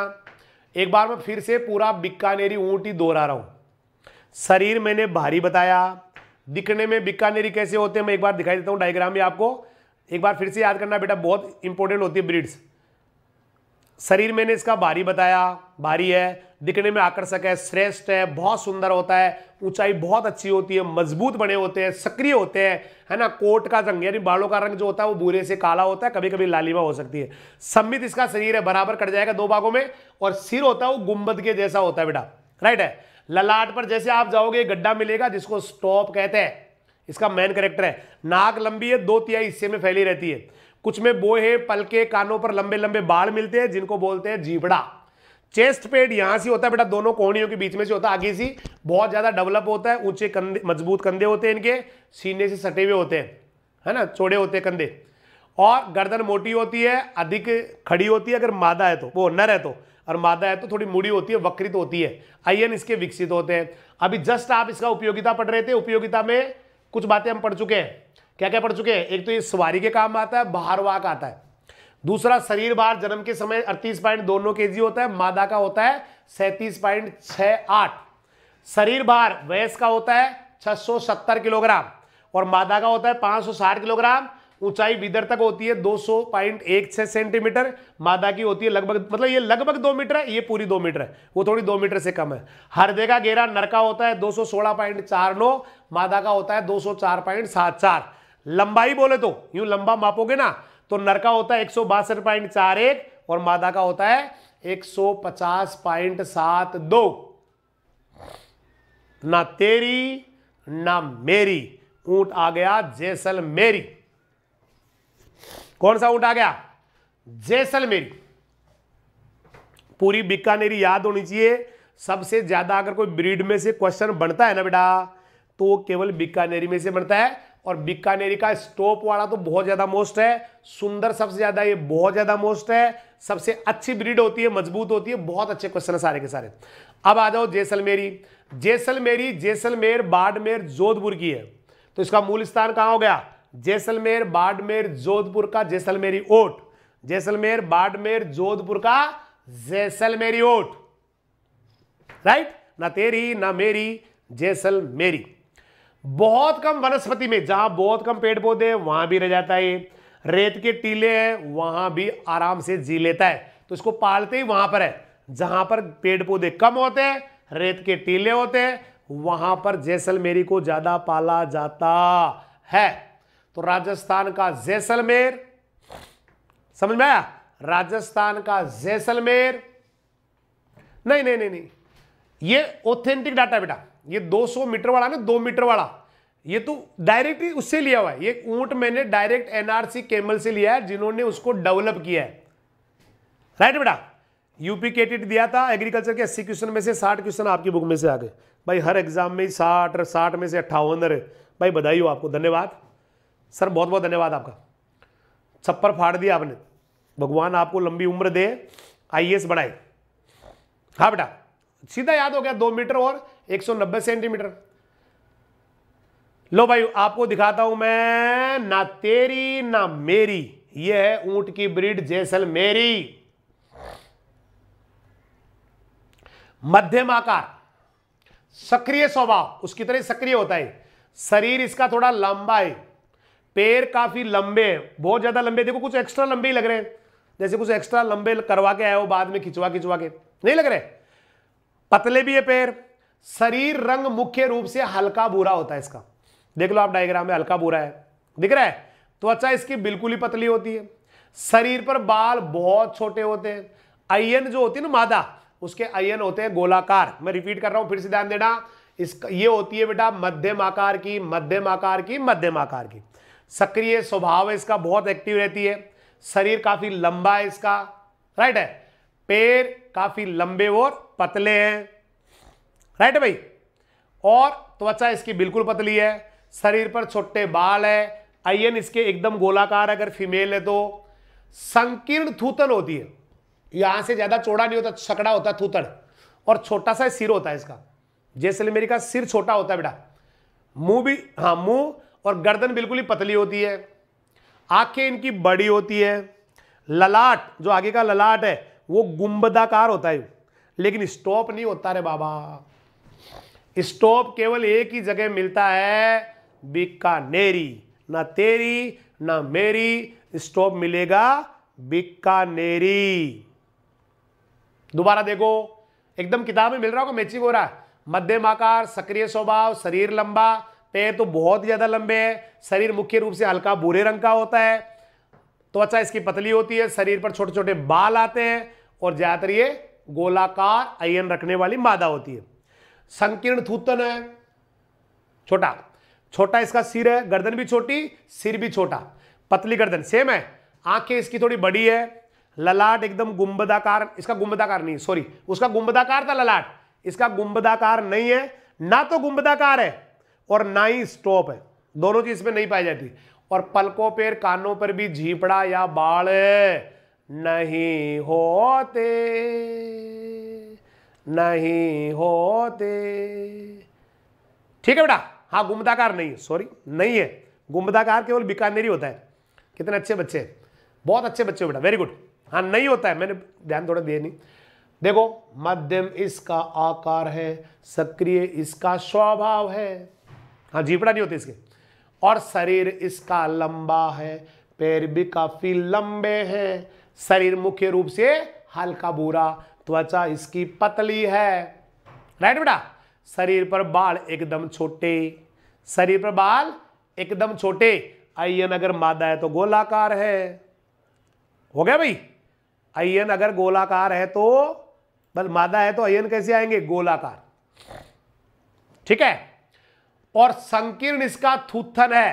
एक बार मैं फिर से पूरा बिकानेरी ऊंट ही दोहरा रहा हूं शरीर मैंने भारी बताया दिखने में बिकानेरी कैसे होते हैं मैं एक बार दिखाई देता हूं डायग्राम में आपको एक बार फिर से याद करना बेटा बहुत इंपॉर्टेंट होती है ब्रीड्स शरीर मैंने इसका भारी बताया भारी है दिखने में आकर्षक है श्रेष्ठ है बहुत सुंदर होता है ऊंचाई बहुत अच्छी होती है मजबूत बने होते हैं सक्रिय होते हैं है ना कोट का रंग यानी बालों का रंग जो होता है वो बुरे से काला होता है कभी कभी लालिमा हो सकती है सम्मित इसका शरीर है बराबर कट जाएगा दो भागों में और सिर होता है वो गुम्बद के जैसा होता है बेटा राइट है ललाट पर जैसे आप जाओगे गड्ढा मिलेगा जिसको स्टॉप कहते हैं इसका मेन करेक्टर है नाक लंबी है दो तिहाई हिस्से में फैली रहती है कुछ में बोहे पलके कानों पर लंबे लंबे बाल मिलते हैं जिनको बोलते हैं जीवड़ा चेस्ट पेड यहां से होता है बेटा दोनों कोहनियों के बीच में से होता है आगे से बहुत ज्यादा डेवलप होता है ऊंचे कंधे मजबूत कंधे होते हैं इनके सीने से सटे हुए होते हैं है ना चौड़े होते हैं कंधे और गर्दन मोटी होती है अधिक खड़ी होती है अगर मादा है तो वो नर है तो और मादा है तो थोड़ी मुड़ी होती है वक्रित होती है आयन इसके विकसित होते हैं अभी जस्ट आप इसका उपयोगिता पढ़ रहे थे उपयोगिता में कुछ बातें हम पढ़ चुके हैं क्या क्या पढ़ चुके हैं एक तो ये सवारी के काम आता है बाहर वाक आता है दूसरा शरीर भार जन्म के समय अड़तीस पॉइंट दोनों के होता है मादा का होता है सैतीस पॉइंट छह आठ शरीर बार वयस का होता है छह सौ सत्तर किलोग्राम और मादा का होता है पांच सौ साठ किलोग्राम ऊंचाई विदर तक होती है छह सेंटीमीटर मादा की होती है लगभग मतलब ये लगभग दो मीटर है ये पूरी दो मीटर है वो थोड़ी दो मीटर से कम है हृदय का घेरा नर का होता है दो सौ सोलह पॉइंट चार नौ मादा का होता है दो सौ चार पॉइंट सात चार लंबाई बोले तो यूं लंबा मापोगे ना तो नर का होता है एक और मादा का होता है एक सौ पचास पॉइंट सात दो ना तेरी ना मेरी ऊंट आ गया जैसलमेरी कौन सा ऊंट आ गया जैसलमेरी पूरी बीकानेरी याद होनी चाहिए सबसे ज्यादा अगर कोई ब्रीड में से क्वेश्चन बनता है ना बेटा तो केवल बीकानेरी में से बनता है और बीकानेरी का स्टोप वाला तो बहुत ज़्यादा मोस्ट है सुंदर सबसे ज़्यादा ये बहुत ज़्यादा मोस्ट है सबसे अच्छी ब्रीड होती है मजबूत होती है बहुत अच्छे क्वेश्चन है सारे के सारे अब आ जाओ जैसलमेरी जैसलमेरी जैसलमेर बाड़मेर जोधपुर की है तो इसका मूल स्थान कहाँ हो गया जैसलमेर बाड़मेर जोधपुर का जैसलमेरी ओट जैसलमेर बाड़मेर जोधपुर का जैसलमेरी ओट राइट ना तेरी ना मेरी जैसलमेरी बहुत कम वनस्पति में जहां बहुत कम पेड़ पौधे हैं वहां भी रह जाता है ये रेत के टीले हैं वहां भी आराम से जी लेता है तो इसको पालते ही वहां पर है जहां पर पेड़ पौधे कम होते हैं रेत के टीले होते हैं वहां पर जैसलमेरी को ज्यादा पाला जाता है तो राजस्थान का जैसलमेर समझ में आया राजस्थान का जैसलमेर नहीं नहीं नहीं नहीं ये ऑथेंटिक डाटा बेटा ये 200 मीटर वाला ना दो मीटर वाला ये तो डायरेक्ट उससे लिया हुआ है ये ऊंट मैंने डायरेक्ट एनआरसी केमल से लिया है जिन्होंने उसको डेवलप किया है राइट बेटा यूपी के टीट दिया था एग्रीकल्चर के अस्सी क्वेश्चन में से साठ क्वेश्चन आपकी बुक में से आ गए भाई हर एग्जाम में साठ साठ में से अट्ठावन भाई बधाई हो आपको धन्यवाद सर बहुत बहुत धन्यवाद आपका छप्पर फाड़ दिया आपने भगवान आपको लंबी उम्र दे आई एस बढ़ाए हाँ बेटा सीधा याद हो गया दो मीटर और 190 सेंटीमीटर लो भाई आपको दिखाता हूं मैं ना तेरी ना मेरी ये है ऊंट की ब्रीड मेरी मध्यम आकार सक्रिय स्वभाव उसकी तरह सक्रिय होता है शरीर इसका थोड़ा लंबा है पैर काफी लंबे हैं बहुत ज्यादा लंबे देखो कुछ एक्स्ट्रा लंबे ही लग रहे हैं जैसे कुछ एक्स्ट्रा लंबे करवा के आए हो बाद में खिंचवा खिंचवा के नहीं लग रहे पतले भी है पैर शरीर रंग मुख्य रूप से हल्का भूरा होता है इसका देख लो आप डायग्राम में हल्का भूरा है दिख रहा है तो अच्छा इसकी बिल्कुल ही पतली होती है शरीर पर बाल बहुत छोटे होते हैं आयन जो होती है ना मादा उसके आयन होते हैं गोलाकार मैं रिपीट कर रहा हूं फिर से ध्यान देना इसका ये होती है बेटा मध्यम आकार की मध्यम आकार की मध्यम आकार की सक्रिय स्वभाव है इसका बहुत एक्टिव रहती है शरीर काफी लंबा है इसका राइट है पैर काफी लंबे और पतले हैं राइट भाई और त्वचा इसकी बिल्कुल पतली है शरीर पर छोटे बाल है आयन इसके एकदम गोलाकार अगर फीमेल है तो संकीर्ण थूतन होती है यहां से ज्यादा चौड़ा नहीं होता सकड़ा होता है थूतन और छोटा सा सिर होता है इसका जैसलमेरी का सिर छोटा होता है बेटा मुंह भी हाँ मुंह और गर्दन बिल्कुल ही पतली होती है आंखें इनकी बड़ी होती है ललाट जो आगे का ललाट है वो गुम्बदाकार होता है लेकिन स्टॉप नहीं होता रे बाबा स्टॉप केवल एक ही जगह मिलता है बीकानेरी ना तेरी ना मेरी स्टॉप मिलेगा बीकानेरी दोबारा देखो एकदम किताब में मिल रहा होगा मैचिंग हो रहा है मध्यम आकार सक्रिय स्वभाव शरीर लंबा पैर तो बहुत ज़्यादा लंबे हैं शरीर मुख्य रूप से हल्का भूरे रंग का होता है त्वचा तो अच्छा इसकी पतली होती है शरीर पर छोटे छोटे बाल आते हैं और ज़्यादातर ये गोलाकार अयन रखने वाली मादा होती है संकीर्ण थूतन है छोटा छोटा इसका सिर है गर्दन भी छोटी सिर भी छोटा पतली गर्दन सेम है आंखें इसकी थोड़ी बड़ी है ललाट एकदम गुंबदाकार इसका गुंबदाकार नहीं सॉरी उसका गुंबदाकार था ललाट इसका गुंबदाकार नहीं है ना तो गुंबदाकार है और ना ही स्टॉप है दोनों चीज में नहीं पाई जाती और पलकों पर कानों पर भी झीपड़ा या बाल नहीं होते नहीं होते ठीक है बेटा हाँ गुमदाकार नहीं है सॉरी नहीं है गुमदाकार केवल बीकानेरी होता है कितने अच्छे बच्चे हैं बहुत अच्छे बच्चे हो बेटा वेरी गुड हाँ नहीं होता है मैंने ध्यान थोड़ा दिया नहीं देखो मध्यम इसका आकार है सक्रिय इसका स्वभाव है हाँ जीपड़ा नहीं होते इसके और शरीर इसका लंबा है पैर भी काफी लंबे हैं शरीर मुख्य रूप से हल्का बुरा त्वचा इसकी पतली है राइट बेटा शरीर पर बाल एकदम छोटे शरीर पर बाल एकदम छोटे आयन अगर मादा है तो गोलाकार है हो गया भाई आयन अगर गोलाकार है तो बल मादा है तो आयन कैसे आएंगे गोलाकार ठीक है और संकीर्ण इसका थूथन है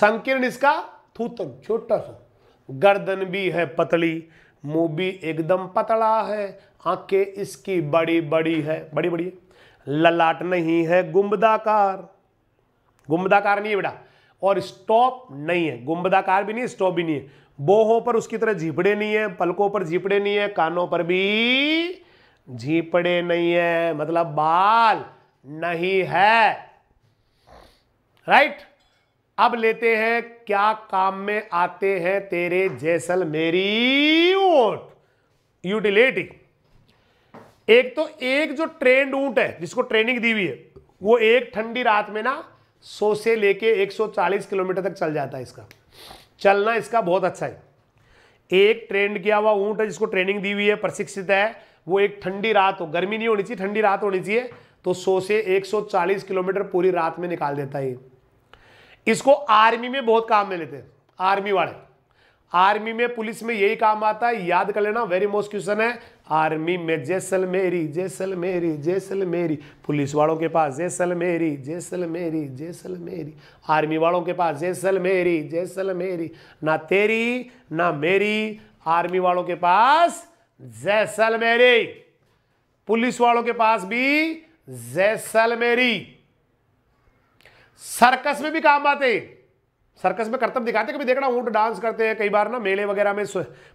संकीर्ण इसका थूथन छोटा सा गर्दन भी है पतली मुंह भी एकदम पतला है आंखें इसकी बड़ी बड़ी है बड़ी बड़ी ललाट नहीं है गुम्बदाकार गुम्बदाकार नहीं है बेटा और स्टॉप नहीं है गुम्बदाकार भी नहीं स्टॉप भी नहीं है बोहों पर उसकी तरह झीपड़े नहीं है पलकों पर झीपड़े नहीं है कानों पर भी झीपड़े नहीं है मतलब बाल नहीं है राइट right? अब लेते हैं क्या काम में आते हैं तेरे जैसलमेरी ऊंट यूटिलिटी एक तो एक जो ट्रेंड ऊंट है जिसको ट्रेनिंग दी हुई है वो एक ठंडी रात में ना सो से लेके 140 किलोमीटर तक चल जाता है इसका चलना इसका बहुत अच्छा है एक ट्रेंड किया हुआ ऊंट है जिसको ट्रेनिंग दी हुई है प्रशिक्षित है वो एक ठंडी रात हो गर्मी नहीं होनी चाहिए ठंडी रात होनी चाहिए तो सो से 140 किलोमीटर पूरी रात में निकाल देता है इसको आर्मी में बहुत काम में लेते हैं आर्मी वाले आर्मी में पुलिस में यही काम आता है याद कर लेना वेरी मोस्ट क्वेश्चन है आर्मी में जैसलमेरी जैसलमेरी जैसलमेरी पुलिस वालों के पास जैसलमेरी जैसलमेरी जैसलमेरी आर्मी वालों के पास जैसलमेरी जैसलमेरी ना तेरी ना मेरी आर्मी वालों के पास जैसलमेरी पुलिस वालों के पास भी जैसलमेरी सर्कस में भी काम आते सर्कस में करतब दिखाते कभी देखना ऊंट डांस करते हैं कई बार ना मेले वगैरह में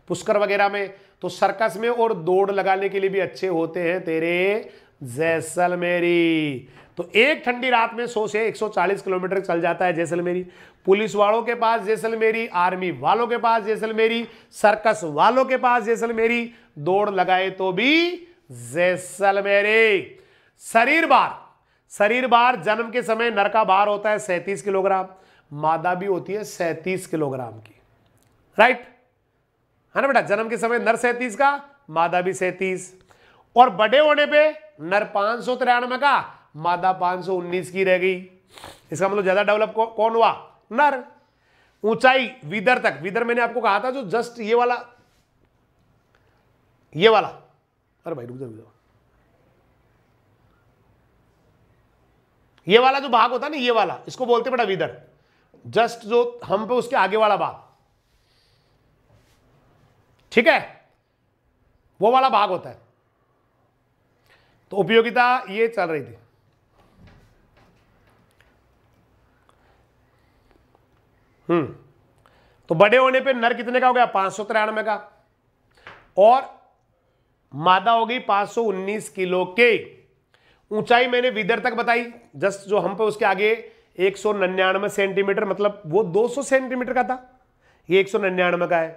पुष्कर वगैरह में तो सर्कस में और दौड़ लगाने के लिए भी अच्छे होते हैं तेरे जैसलमेरी तो एक ठंडी रात में 100 से 140 किलोमीटर चल जाता है जैसलमेरी पुलिस वालों के पास जैसलमेरी आर्मी वालों के पास जैसलमेरी सर्कस वालों के पास जैसलमेरी दौड़ लगाए तो भी जैसलमेरी शरीर बार शरीर बार जन्म के समय नर का बार होता है सैतीस किलोग्राम मादा भी होती है सैतीस किलोग्राम की राइट है हाँ ना बेटा जन्म के समय नर सैंतीस का मादा भी सैतीस और बड़े होने पे नर पांच सौ तिरानवे का मादा पांच सौ उन्नीस की रह गई इसका मतलब ज्यादा डेवलप कौन हुआ नर ऊंचाई विदर तक विदर मैंने आपको कहा था जो जस्ट ये वाला ये वाला अरे भाई रुक जाओ ये वाला जो भाग होता है ना ये वाला इसको बोलते बेटा विदर जस्ट जो हम पे उसके आगे वाला भाग ठीक है वो वाला भाग होता है तो उपयोगिता ये चल रही थी हम्म तो बड़े होने पे नर कितने का हो गया पांच सौ तिरानवे का और मादा हो गई पांच सौ उन्नीस किलो के ऊंचाई मैंने विदर तक बताई जस्ट जो हम पे उसके आगे एक सेंटीमीटर मतलब वो 200 सेंटीमीटर का था ये एक का है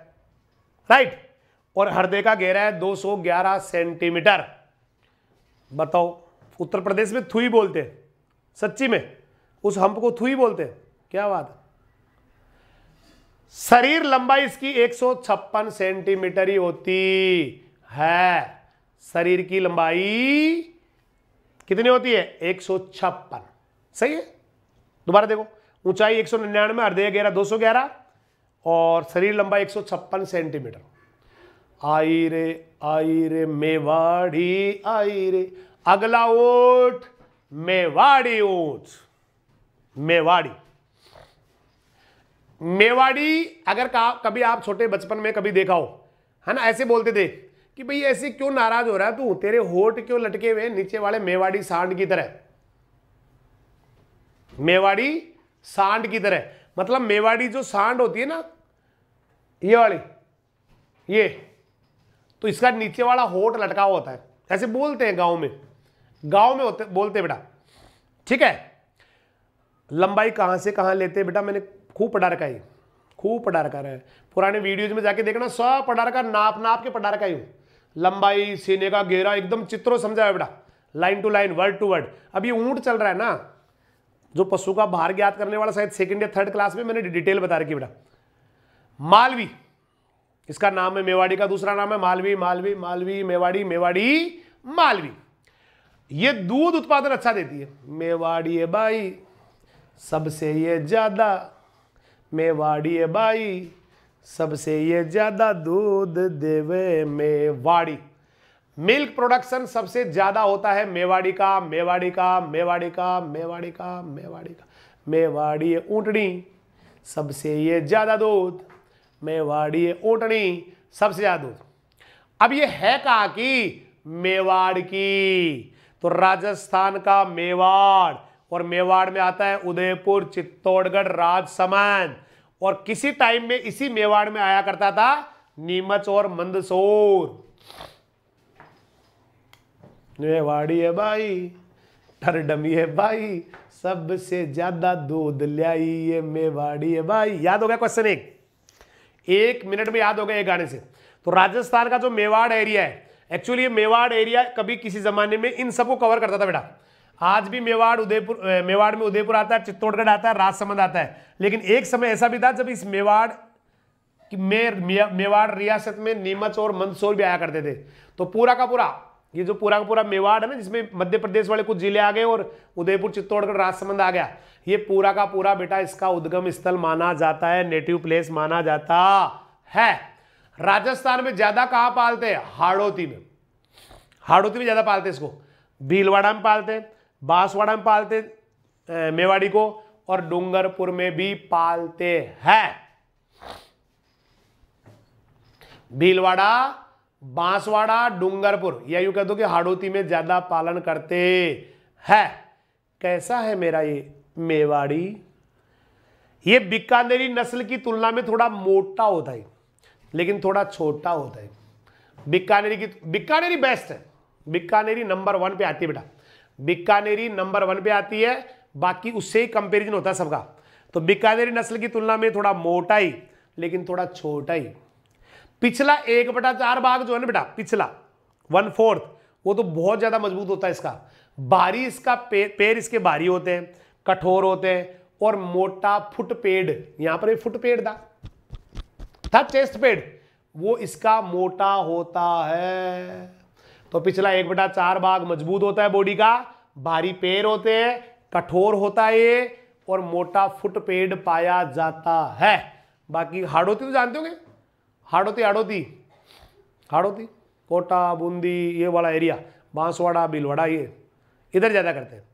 राइट और हृदय का गहरा है 211 सेंटीमीटर बताओ उत्तर प्रदेश में थुई बोलते हैं सच्ची में उस हम्प को थुई बोलते हैं क्या बात शरीर लंबाई इसकी 156 सेंटीमीटर ही होती है शरीर की लंबाई कितनी होती है एक सही है दोबारा देखो ऊंचाई एक सौ निन्यानवे हृदय गहरा दो सौ ग्यारह और शरीर लंबा एक सौ छप्पन सेंटीमीटर आई रे आई रे मेवाड़ी आई रे अगला ओट मेवाड़ी ओट मेवाड़ी मेवाड़ी अगर कभी आप छोटे बचपन में कभी देखा हो है ना ऐसे बोलते थे कि भाई ऐसे क्यों नाराज हो रहा है तू तेरे होठ क्यों लटके हुए नीचे वाले मेवाड़ी सांड की तरह मेवाड़ी सांड की तरह मतलब मेवाड़ी जो सांड होती है ना ये वाली ये तो इसका नीचे वाला होठ लटका हुआ होता है ऐसे बोलते हैं गांव में गांव में होते बोलते बेटा ठीक है लंबाई कहां से कहां लेते बेटा मैंने खूब पढ़ा रखा है खूब पढ़ा रखा है पुराने वीडियोज में जाके देखना सब पढ़ा रखा नाप नाप के पढ़ा रखा हूँ लंबाई सीने का घेरा एकदम चित्रों समझाया बेटा line to line word to word अब ये चल रहा है ना जो पशु का भार ज्ञात करने वाला शायद सेकेंड या थर्ड क्लास में मैंने डिटेल बता रखी बेटा मालवी इसका नाम है मेवाड़ी का दूसरा नाम है मालवी मालवी मालवी मेवाड़ी मेवाड़ी मालवी ये दूध उत्पादन अच्छा देती है मेवाड़ी बाई सबसे ये ज़्यादा मेवाड़ी बाई सबसे ये ज़्यादा दूध देवे मेवाड़ी मिल्क प्रोडक्शन सबसे ज़्यादा होता है मेवाड़ी का मेवाड़ी का मेवाड़ी का मेवाड़ी का मेवाड़ी का मेवाड़ी ऊटनी सबसे ये ज़्यादा दूध मेवाड़ी ऊटनी सबसे ज़्यादा दूध अब ये है कहाँ की मेवाड़ की तो राजस्थान का मेवाड़ और मेवाड़ में आता है उदयपुर चित्तौड़गढ़ राजसमंद और किसी टाइम में इसी मेवाड़ में आया करता था नीमच और मंदसौर मेवाड़ी है भाई ठरडमी है भाई सबसे ज्यादा दूध लियाई ये मेवाड़ी है भाई याद हो गया क्वेश्चन एक एक मिनट में याद हो गया एक गाने से तो राजस्थान का जो मेवाड़ एरिया है एक्चुअली ये मेवाड़ एरिया कभी किसी जमाने में इन सबको कवर करता था बेटा आज भी मेवाड़ उदयपुर मेवाड़ में उदयपुर आता है चित्तौड़गढ़ आता है राजसमंद आता है लेकिन एक समय ऐसा भी था जब इस मेवाड़ में मेवाड़ रियासत में नीमच और मंदसौर भी आया करते थे तो पूरा का पूरा ये जो पूरा का पूरा मेवाड़ है ना जिसमें मध्य प्रदेश वाले कुछ जिले आ गए और उदयपुर चित्तौड़गढ़ राजसमंद आ गया ये पूरा का पूरा बेटा इसका उद्गम स्थल माना जाता है नेटिव प्लेस माना जाता है राजस्थान में ज्यादा कहाँ पालते हैं हाड़ोती में हाड़ोती में ज्यादा पालते इसको भीलवाड़ा में पालते हैं बांसवाड़ा में पालते मेवाड़ी को और डूंगरपुर में भी पालते हैं भीलवाड़ा बांसवाड़ा डूंगरपुर या यूं कह दो कि हाड़ोती में ज्यादा पालन करते हैं कैसा है मेरा ये मेवाड़ी ये बीकानेरी नस्ल की तुलना में थोड़ा मोटा होता है लेकिन थोड़ा छोटा होता है बीकानेरी की बीकानेरी बेस्ट है बीकानेरी नंबर वन पे आती है बेटा बीकानेरी नंबर वन पे आती है बाकी उससे ही कंपेरिजन होता है सबका तो बीकानेरी नस्ल की तुलना में थोड़ा मोटा ही लेकिन थोड़ा छोटा ही पिछला एक बटा चार भाग जो है ना बेटा पिछला वन फोर्थ वो तो बहुत ज़्यादा मजबूत होता है इसका भारी इसका पे, पेड़ इसके भारी होते हैं कठोर होते हैं और मोटा फुटपेड यहां पर फुटपेड था था चेस्ट पेड वो इसका मोटा होता है तो पिछला एक बटा चार भाग मजबूत होता है बॉडी का भारी पैर होते हैं कठोर होता है ये और मोटा फुट पेड़ पाया जाता है बाकी हाड़ोती तो जानते होंगे हाड़ोती हाड़ोती हाड़ोती कोटा बूंदी ये वाला एरिया बांसवाड़ा बिलवाड़ा ये इधर ज़्यादा करते हैं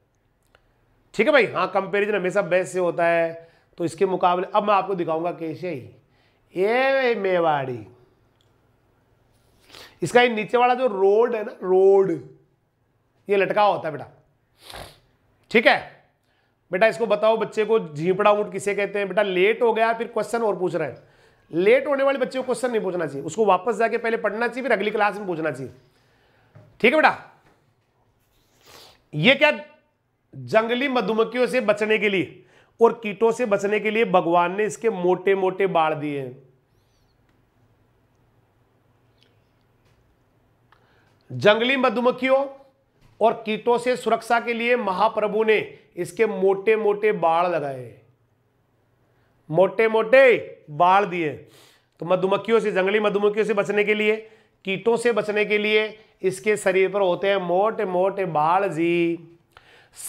ठीक है भाई हाँ कंपेरिजन हमेशा बेस्ट से होता है तो इसके मुकाबले अब मैं आपको दिखाऊंगा कैसे ही ये मेवाड़ी इसका ये नीचे वाला जो रोड है ना रोड ये लटका होता है बेटा ठीक है बेटा इसको बताओ बच्चे को झीपड़ा ऊँट किसे कहते हैं बेटा लेट हो गया फिर क्वेश्चन और पूछ रहे हैं लेट होने वाले बच्चे को क्वेश्चन नहीं पूछना चाहिए उसको वापस जाके पहले पढ़ना चाहिए फिर अगली क्लास में पूछना चाहिए ठीक है बेटा ये क्या जंगली मधुमक्खियों से बचने के लिए और कीटों से बचने के लिए भगवान ने इसके मोटे मोटे बाढ़ दिए हैं जंगली मधुमक्खियों और कीटों से सुरक्षा के लिए महाप्रभु ने इसके मोटे मोटे बाढ़ लगाए मोटे मोटे बाढ़ दिए तो मधुमक्खियों से जंगली मधुमक्खियों से बचने के लिए कीटों से बचने के लिए इसके शरीर पर होते हैं मोटे मोटे बाढ़ जी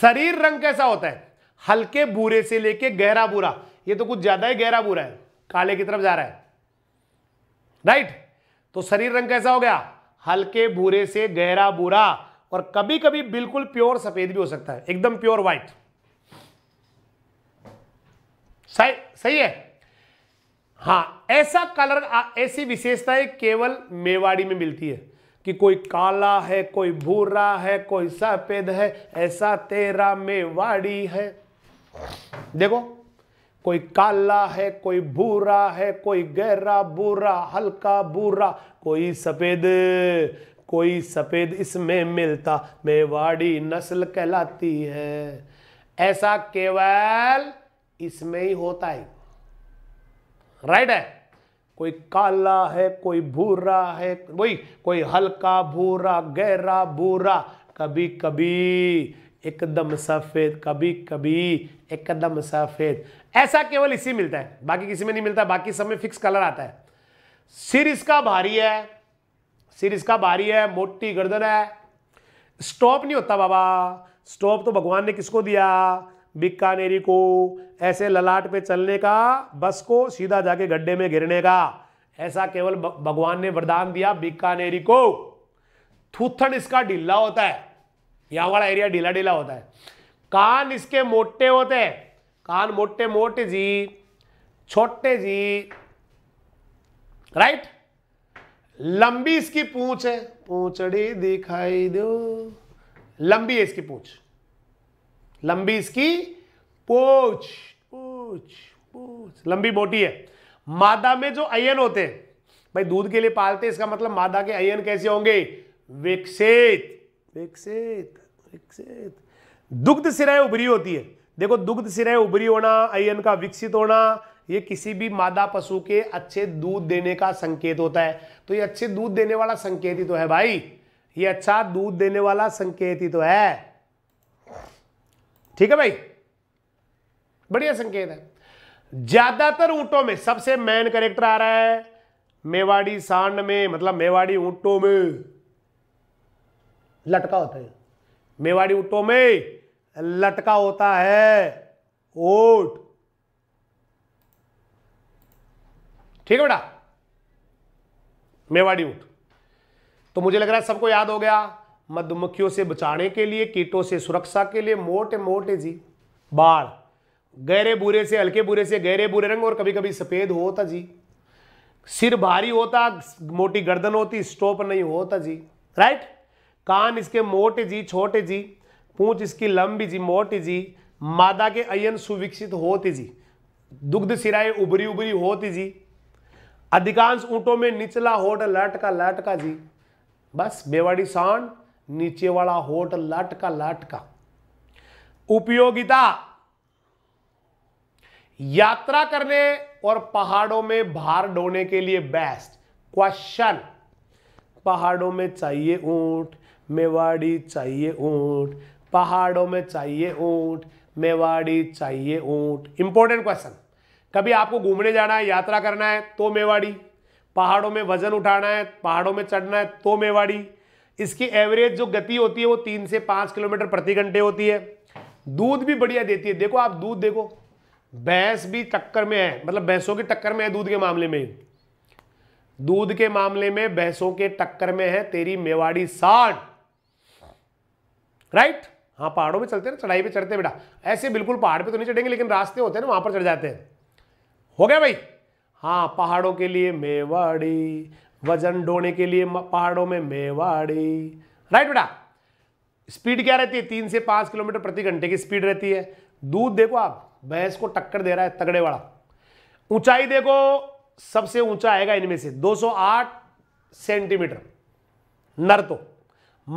शरीर रंग कैसा होता है हल्के बूरे से लेके गहरा बूरा ये तो कुछ ज्यादा ही गहरा बुरा है काले की तरफ जा रहा है राइट तो शरीर रंग कैसा हो गया हल्के भूरे से गहरा भूरा और कभी कभी बिल्कुल प्योर सफेद भी हो सकता है एकदम प्योर व्हाइट सही सही है हाँ ऐसा कलर ऐसी विशेषताएं केवल मेवाड़ी में मिलती है कि कोई काला है कोई भूरा है कोई सफेद है ऐसा तेरा मेवाड़ी है देखो कोई काला है कोई भूरा है कोई गहरा भूरा हल्का भूरा कोई सफ़ेद कोई सफ़ेद इसमें मिलता मेवाड़ी नस्ल कहलाती है ऐसा केवल इसमें ही होता है राइट है कोई काला है कोई भूरा है वही कोई हल्का भूरा गहरा भूरा कभी कभी एकदम सफ़ेद कभी कभी एकदम सफ़ेद ऐसा केवल इसी मिलता है बाकी किसी में नहीं मिलता बाकी सब में फिक्स कलर आता है सिर इसका भारी है सिर इसका भारी है मोटी गर्दन है स्टॉप नहीं होता बाबा स्टॉप तो भगवान ने किसको दिया बिकानेरी को ऐसे ललाट पे चलने का बस को सीधा जाके गड्ढे में गिरने का ऐसा केवल भगवान ने वरदान दिया बीकानेरी को थूथन इसका ढीला होता है यहां वाला एरिया ढीला ढीला होता है कान इसके मोटे होते हैं कान मोटे मोटे जी छोटे जी राइट लंबी इसकी पूछ है पूछड़ी दिखाई दो लंबी है इसकी पूछ लंबी इसकी पूछ पूछ पूछ लंबी मोटी है मादा में जो अयन होते हैं भाई दूध के लिए पालते इसका मतलब मादा के अयन कैसे होंगे विकसित विकसित विकसित दुग्ध सिराए उभरी होती है देखो दुग्ध सिराए उभरी होना अयन का विकसित होना ये किसी भी मादा पशु के अच्छे दूध देने का संकेत होता है तो ये अच्छे दूध देने वाला संकेत ही तो है भाई ये अच्छा दूध देने वाला संकेत ही तो है ठीक है भाई बढ़िया संकेत है ज्यादातर ऊंटों में सबसे मेन करेक्टर आ रहा है मेवाड़ी सांड में मतलब मेवाड़ी ऊंटों में लटका होता है मेवाड़ी ऊंटों में लटका होता है ओट ठीक है बेटा मेवाड़ी ऊंट तो मुझे लग रहा है सबको याद हो गया मधुमक्खियों से बचाने के लिए कीटों से सुरक्षा के लिए मोटे मोटे जी बाढ़ गहरे बुरे से हल्के बुरे से गहरे बुरे रंग और कभी कभी सफेद होता जी सिर भारी होता मोटी गर्दन होती स्टोप नहीं होता जी राइट कान इसके मोटे जी छोटे जी पूंछ इसकी लंबी जी मोटी जी मादा के अयन सुविकसित होती जी दुग्ध सिराए उभरी उभरी होती जी अधिकांश ऊंटों में निचला होट लटका लटका जी बस बेवाड़ी सांड नीचे वाला होट लटका लटका उपयोगिता यात्रा करने और पहाड़ों में भार ढोने के लिए बेस्ट क्वेश्चन पहाड़ों में चाहिए ऊंट मेवाड़ी चाहिए ऊंट पहाड़ों में चाहिए ऊंट मेवाड़ी चाहिए ऊंट इंपॉर्टेंट क्वेश्चन कभी आपको घूमने जाना है यात्रा करना है तो मेवाड़ी पहाड़ों में वजन उठाना है पहाड़ों में चढ़ना है तो मेवाड़ी इसकी एवरेज जो गति होती है वो तीन से पाँच किलोमीटर प्रति घंटे होती है दूध भी बढ़िया देती है देखो आप दूध देखो भैंस भी टक्कर में है मतलब भैंसों के टक्कर में है दूध के मामले में दूध के मामले में भैंसों के टक्कर में है तेरी मेवाड़ी साठ राइट हाँ पहाड़ों में चलते हैं चढ़ाई पे चढ़ते हैं बेटा ऐसे बिल्कुल पहाड़ पे तो नहीं चढ़ेंगे लेकिन रास्ते होते हैं ना वहां पर चढ़ जाते हैं हो गया भाई हाँ पहाड़ों के लिए मेवाड़ी वजन ढोने के लिए पहाड़ों में मेवाड़ी राइट बेटा स्पीड क्या रहती है तीन से पांच किलोमीटर प्रति घंटे की स्पीड रहती है दूध देखो आप भैंस को टक्कर दे रहा है तगड़े वाला ऊंचाई देखो सबसे ऊंचा आएगा इनमें से 208 सेंटीमीटर नर तो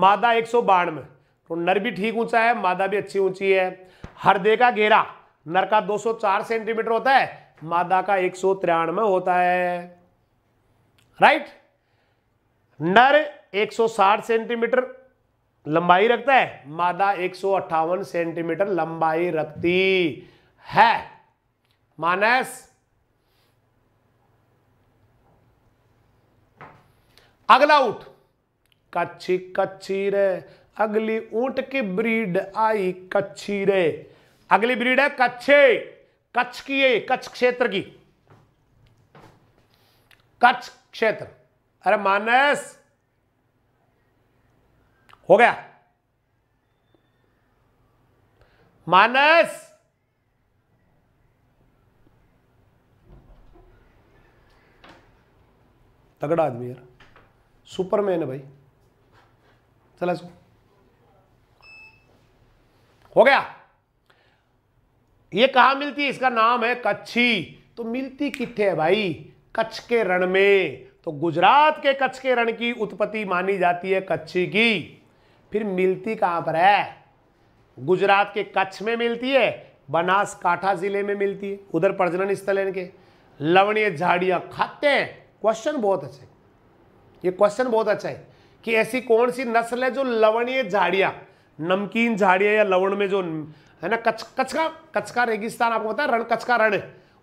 मादा एक सौ बानवे तो नर भी ठीक ऊंचा है मादा भी अच्छी ऊंची है हरदे का घेरा नर का 204 सेंटीमीटर होता है मादा का एक सौ तिरानवे होता है राइट नर 160 सेंटीमीटर लंबाई रखता है मादा एक सेंटीमीटर लंबाई रखती है मानस अगला ऊंट कच्ची कच्ची रे अगली ऊंट की ब्रीड आई कच्ची रे अगली ब्रीड है कच्छे कच्छ की है कच्छ क्षेत्र की कच्छ क्षेत्र अरे मानस हो गया मानस तगड़ा आदमी यार सुपरमैन है भाई चला इसको हो गया ये कहा मिलती है इसका नाम है कच्छी तो मिलती कितने भाई कच्छ के रण में तो गुजरात के कच्छ के रण की उत्पत्ति मानी जाती है कच्छी की फिर मिलती कहां पर है गुजरात के कच्छ में मिलती है बनासकाठा जिले में मिलती है उधर प्रजनन स्थल इनके लवणीय झाड़ियां खाते हैं क्वेश्चन बहुत अच्छा है ये क्वेश्चन बहुत अच्छा है कि ऐसी कौन सी नस्ल है जो लवणीय झाड़ियां नमकीन झाड़ियां या लवण में जो है ना कच कच का कच का रेगिस्तान आपको पता है रण कच का रण है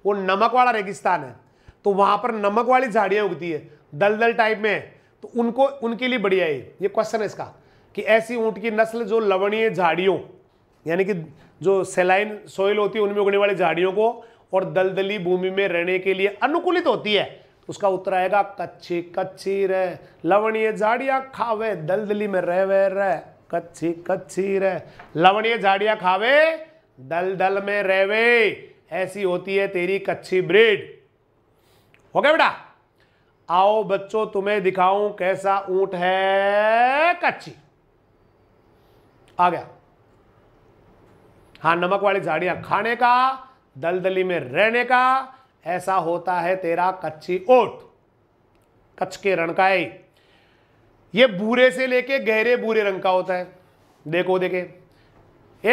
वो नमक वाला रेगिस्तान है तो वहां पर नमक वाली झाड़ियां उगती है दलदल टाइप में तो उनको उनके लिए बढ़िया है ये क्वेश्चन है इसका कि ऐसी ऊँट की नस्ल जो लवणीय झाड़ियों यानी कि जो सेलाइन सोयल होती है उनमें उगने वाली झाड़ियों को और दलदली भूमि में रहने के लिए अनुकूलित होती है तो उसका उत्तर आएगा कच्ची कच्ची रह लवणीय झाड़ियाँ खावे दलदली में रह वह रह कच्छी कच्छी रह लवणीय झाड़िया खावे दल दल में रहवे ऐसी होती है तेरी कच्ची ब्रीड हो गया बेटा आओ बच्चों तुम्हें दिखाऊं कैसा ऊंट है कच्ची आ गया हाँ नमक वाली झाड़ियां खाने का दलदली में रहने का ऐसा होता है तेरा कच्ची ऊंट कच्छ के रणकाई ये भूरे से लेके गहरे भूरे रंग का होता है देखो देखे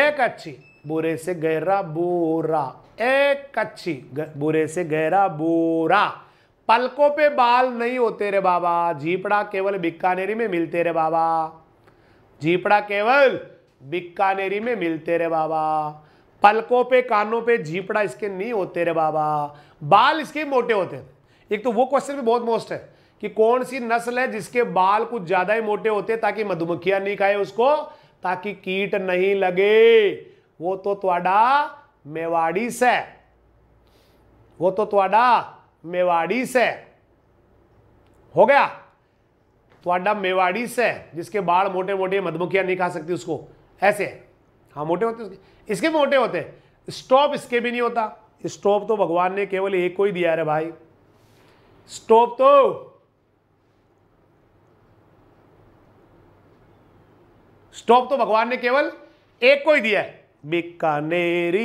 एक अच्छी भूरे से गहरा बोरा एक अच्छी भूरे से गहरा बोरा पलकों पे बाल नहीं होते रे बाबा झीपड़ा केवल बिकानेरी में मिलते रे बाबा झीपड़ा केवल बिकानेरी में मिलते रे बाबा पलकों पे कानों पे झीपड़ा इसके नहीं होते रे बाबा बाल इसके मोटे होते हैं एक तो वो क्वेश्चन भी बहुत मोस्ट है कि कौन सी नस्ल है जिसके बाल कुछ ज्यादा ही मोटे होते ताकि मधुमक्खियां नहीं खाए उसको ताकि कीट नहीं लगे वो तो त्वाडा मेवाड़ी से वो तो त्वाडा मेवाड़ी से हो गया त्वाडा मेवाड़ी से जिसके बाल मोटे मोटे मधुमक्खियां नहीं खा सकती उसको ऐसे हाँ मोटे होते उसके इसके भी मोटे होते स्टॉप इसके भी नहीं होता स्टॉप तो भगवान ने केवल एक को ही दिया है भाई स्टॉप तो स्टॉप तो भगवान ने केवल एक को ही दिया है बीकानेरी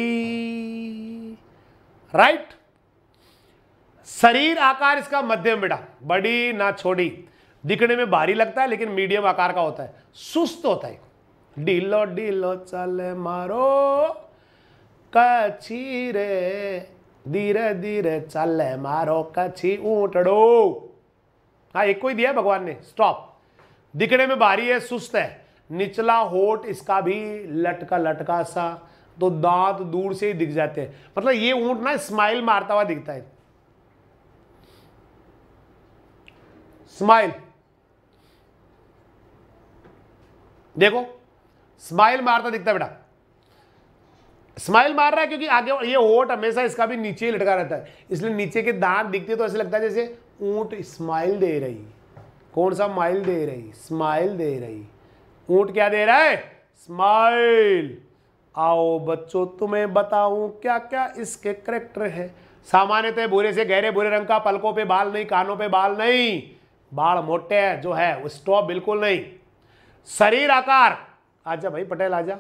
राइट शरीर आकार इसका मध्यम बेटा बड़ी ना छोड़ी दिखने में भारी लगता है लेकिन मीडियम आकार का होता है सुस्त होता है डीलो डीलो चले मारो कछी रे धीरे धीरे चले मारो कछी ऊटो हाँ एक को ही दिया भगवान ने स्टॉप दिखने में भारी है सुस्त है निचला होठ इसका भी लटका लटका सा तो दांत दूर से ही दिख जाते हैं मतलब ये ऊंट ना स्माइल मारता हुआ दिखता है स्माइल देखो स्माइल मारता दिखता है बेटा स्माइल मार रहा है क्योंकि आगे ये होठ हमेशा इसका भी नीचे ही लटका रहता है इसलिए नीचे के दांत दिखते तो ऐसे लगता है जैसे ऊंट स्माइल दे रही कौन सा माइल दे रही स्माइल दे रही ऊंट क्या दे रहा है स्माइल आओ बच्चों तुम्हें बताऊं क्या क्या इसके करेक्टर है सामान्यतः बुरे से गहरे बुरे रंग का पलकों पे बाल नहीं कानों पे बाल नहीं बाल मोटे है जो है स्टॉप बिल्कुल नहीं शरीर आकार आजा भाई पटेल आजा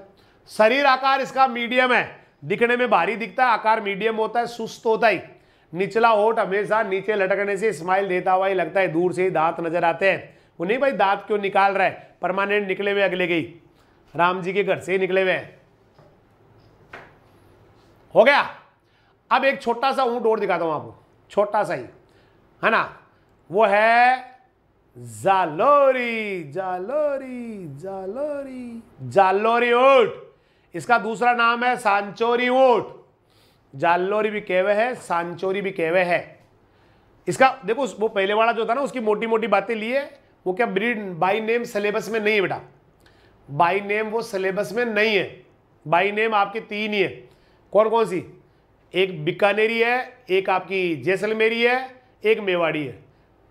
शरीर आकार इसका मीडियम है दिखने में भारी दिखता है आकार मीडियम होता है सुस्त होता ही निचला होठ हमेशा नीचे लटकने से स्माइल देता हुआ ही लगता है दूर से ही दांत नजर आते हैं वो नहीं भाई दांत क्यों निकाल रहा है परमानेंट निकले हुए अगले गई राम जी के घर से ही निकले हुए हो गया अब एक छोटा सा ऊंट और दिखाता हूं आपको छोटा सा ही है ना वो है जालोरी जालोरी जालोरी जालोरी ऊट इसका दूसरा नाम है सांचोरी ऊट जालोरी भी कहवे है सांचोरी भी कहवे है इसका देखो वो पहले वाला जो था ना उसकी मोटी मोटी बातें लिए वो क्या ब्रीड बाई नेम सिलेबस में नहीं है बेटा बाई नेम वो सिलेबस में नहीं है बाई नेम आपके तीन ही है कौन कौन सी एक बीकानेरी है एक आपकी जैसलमेरी है एक मेवाड़ी है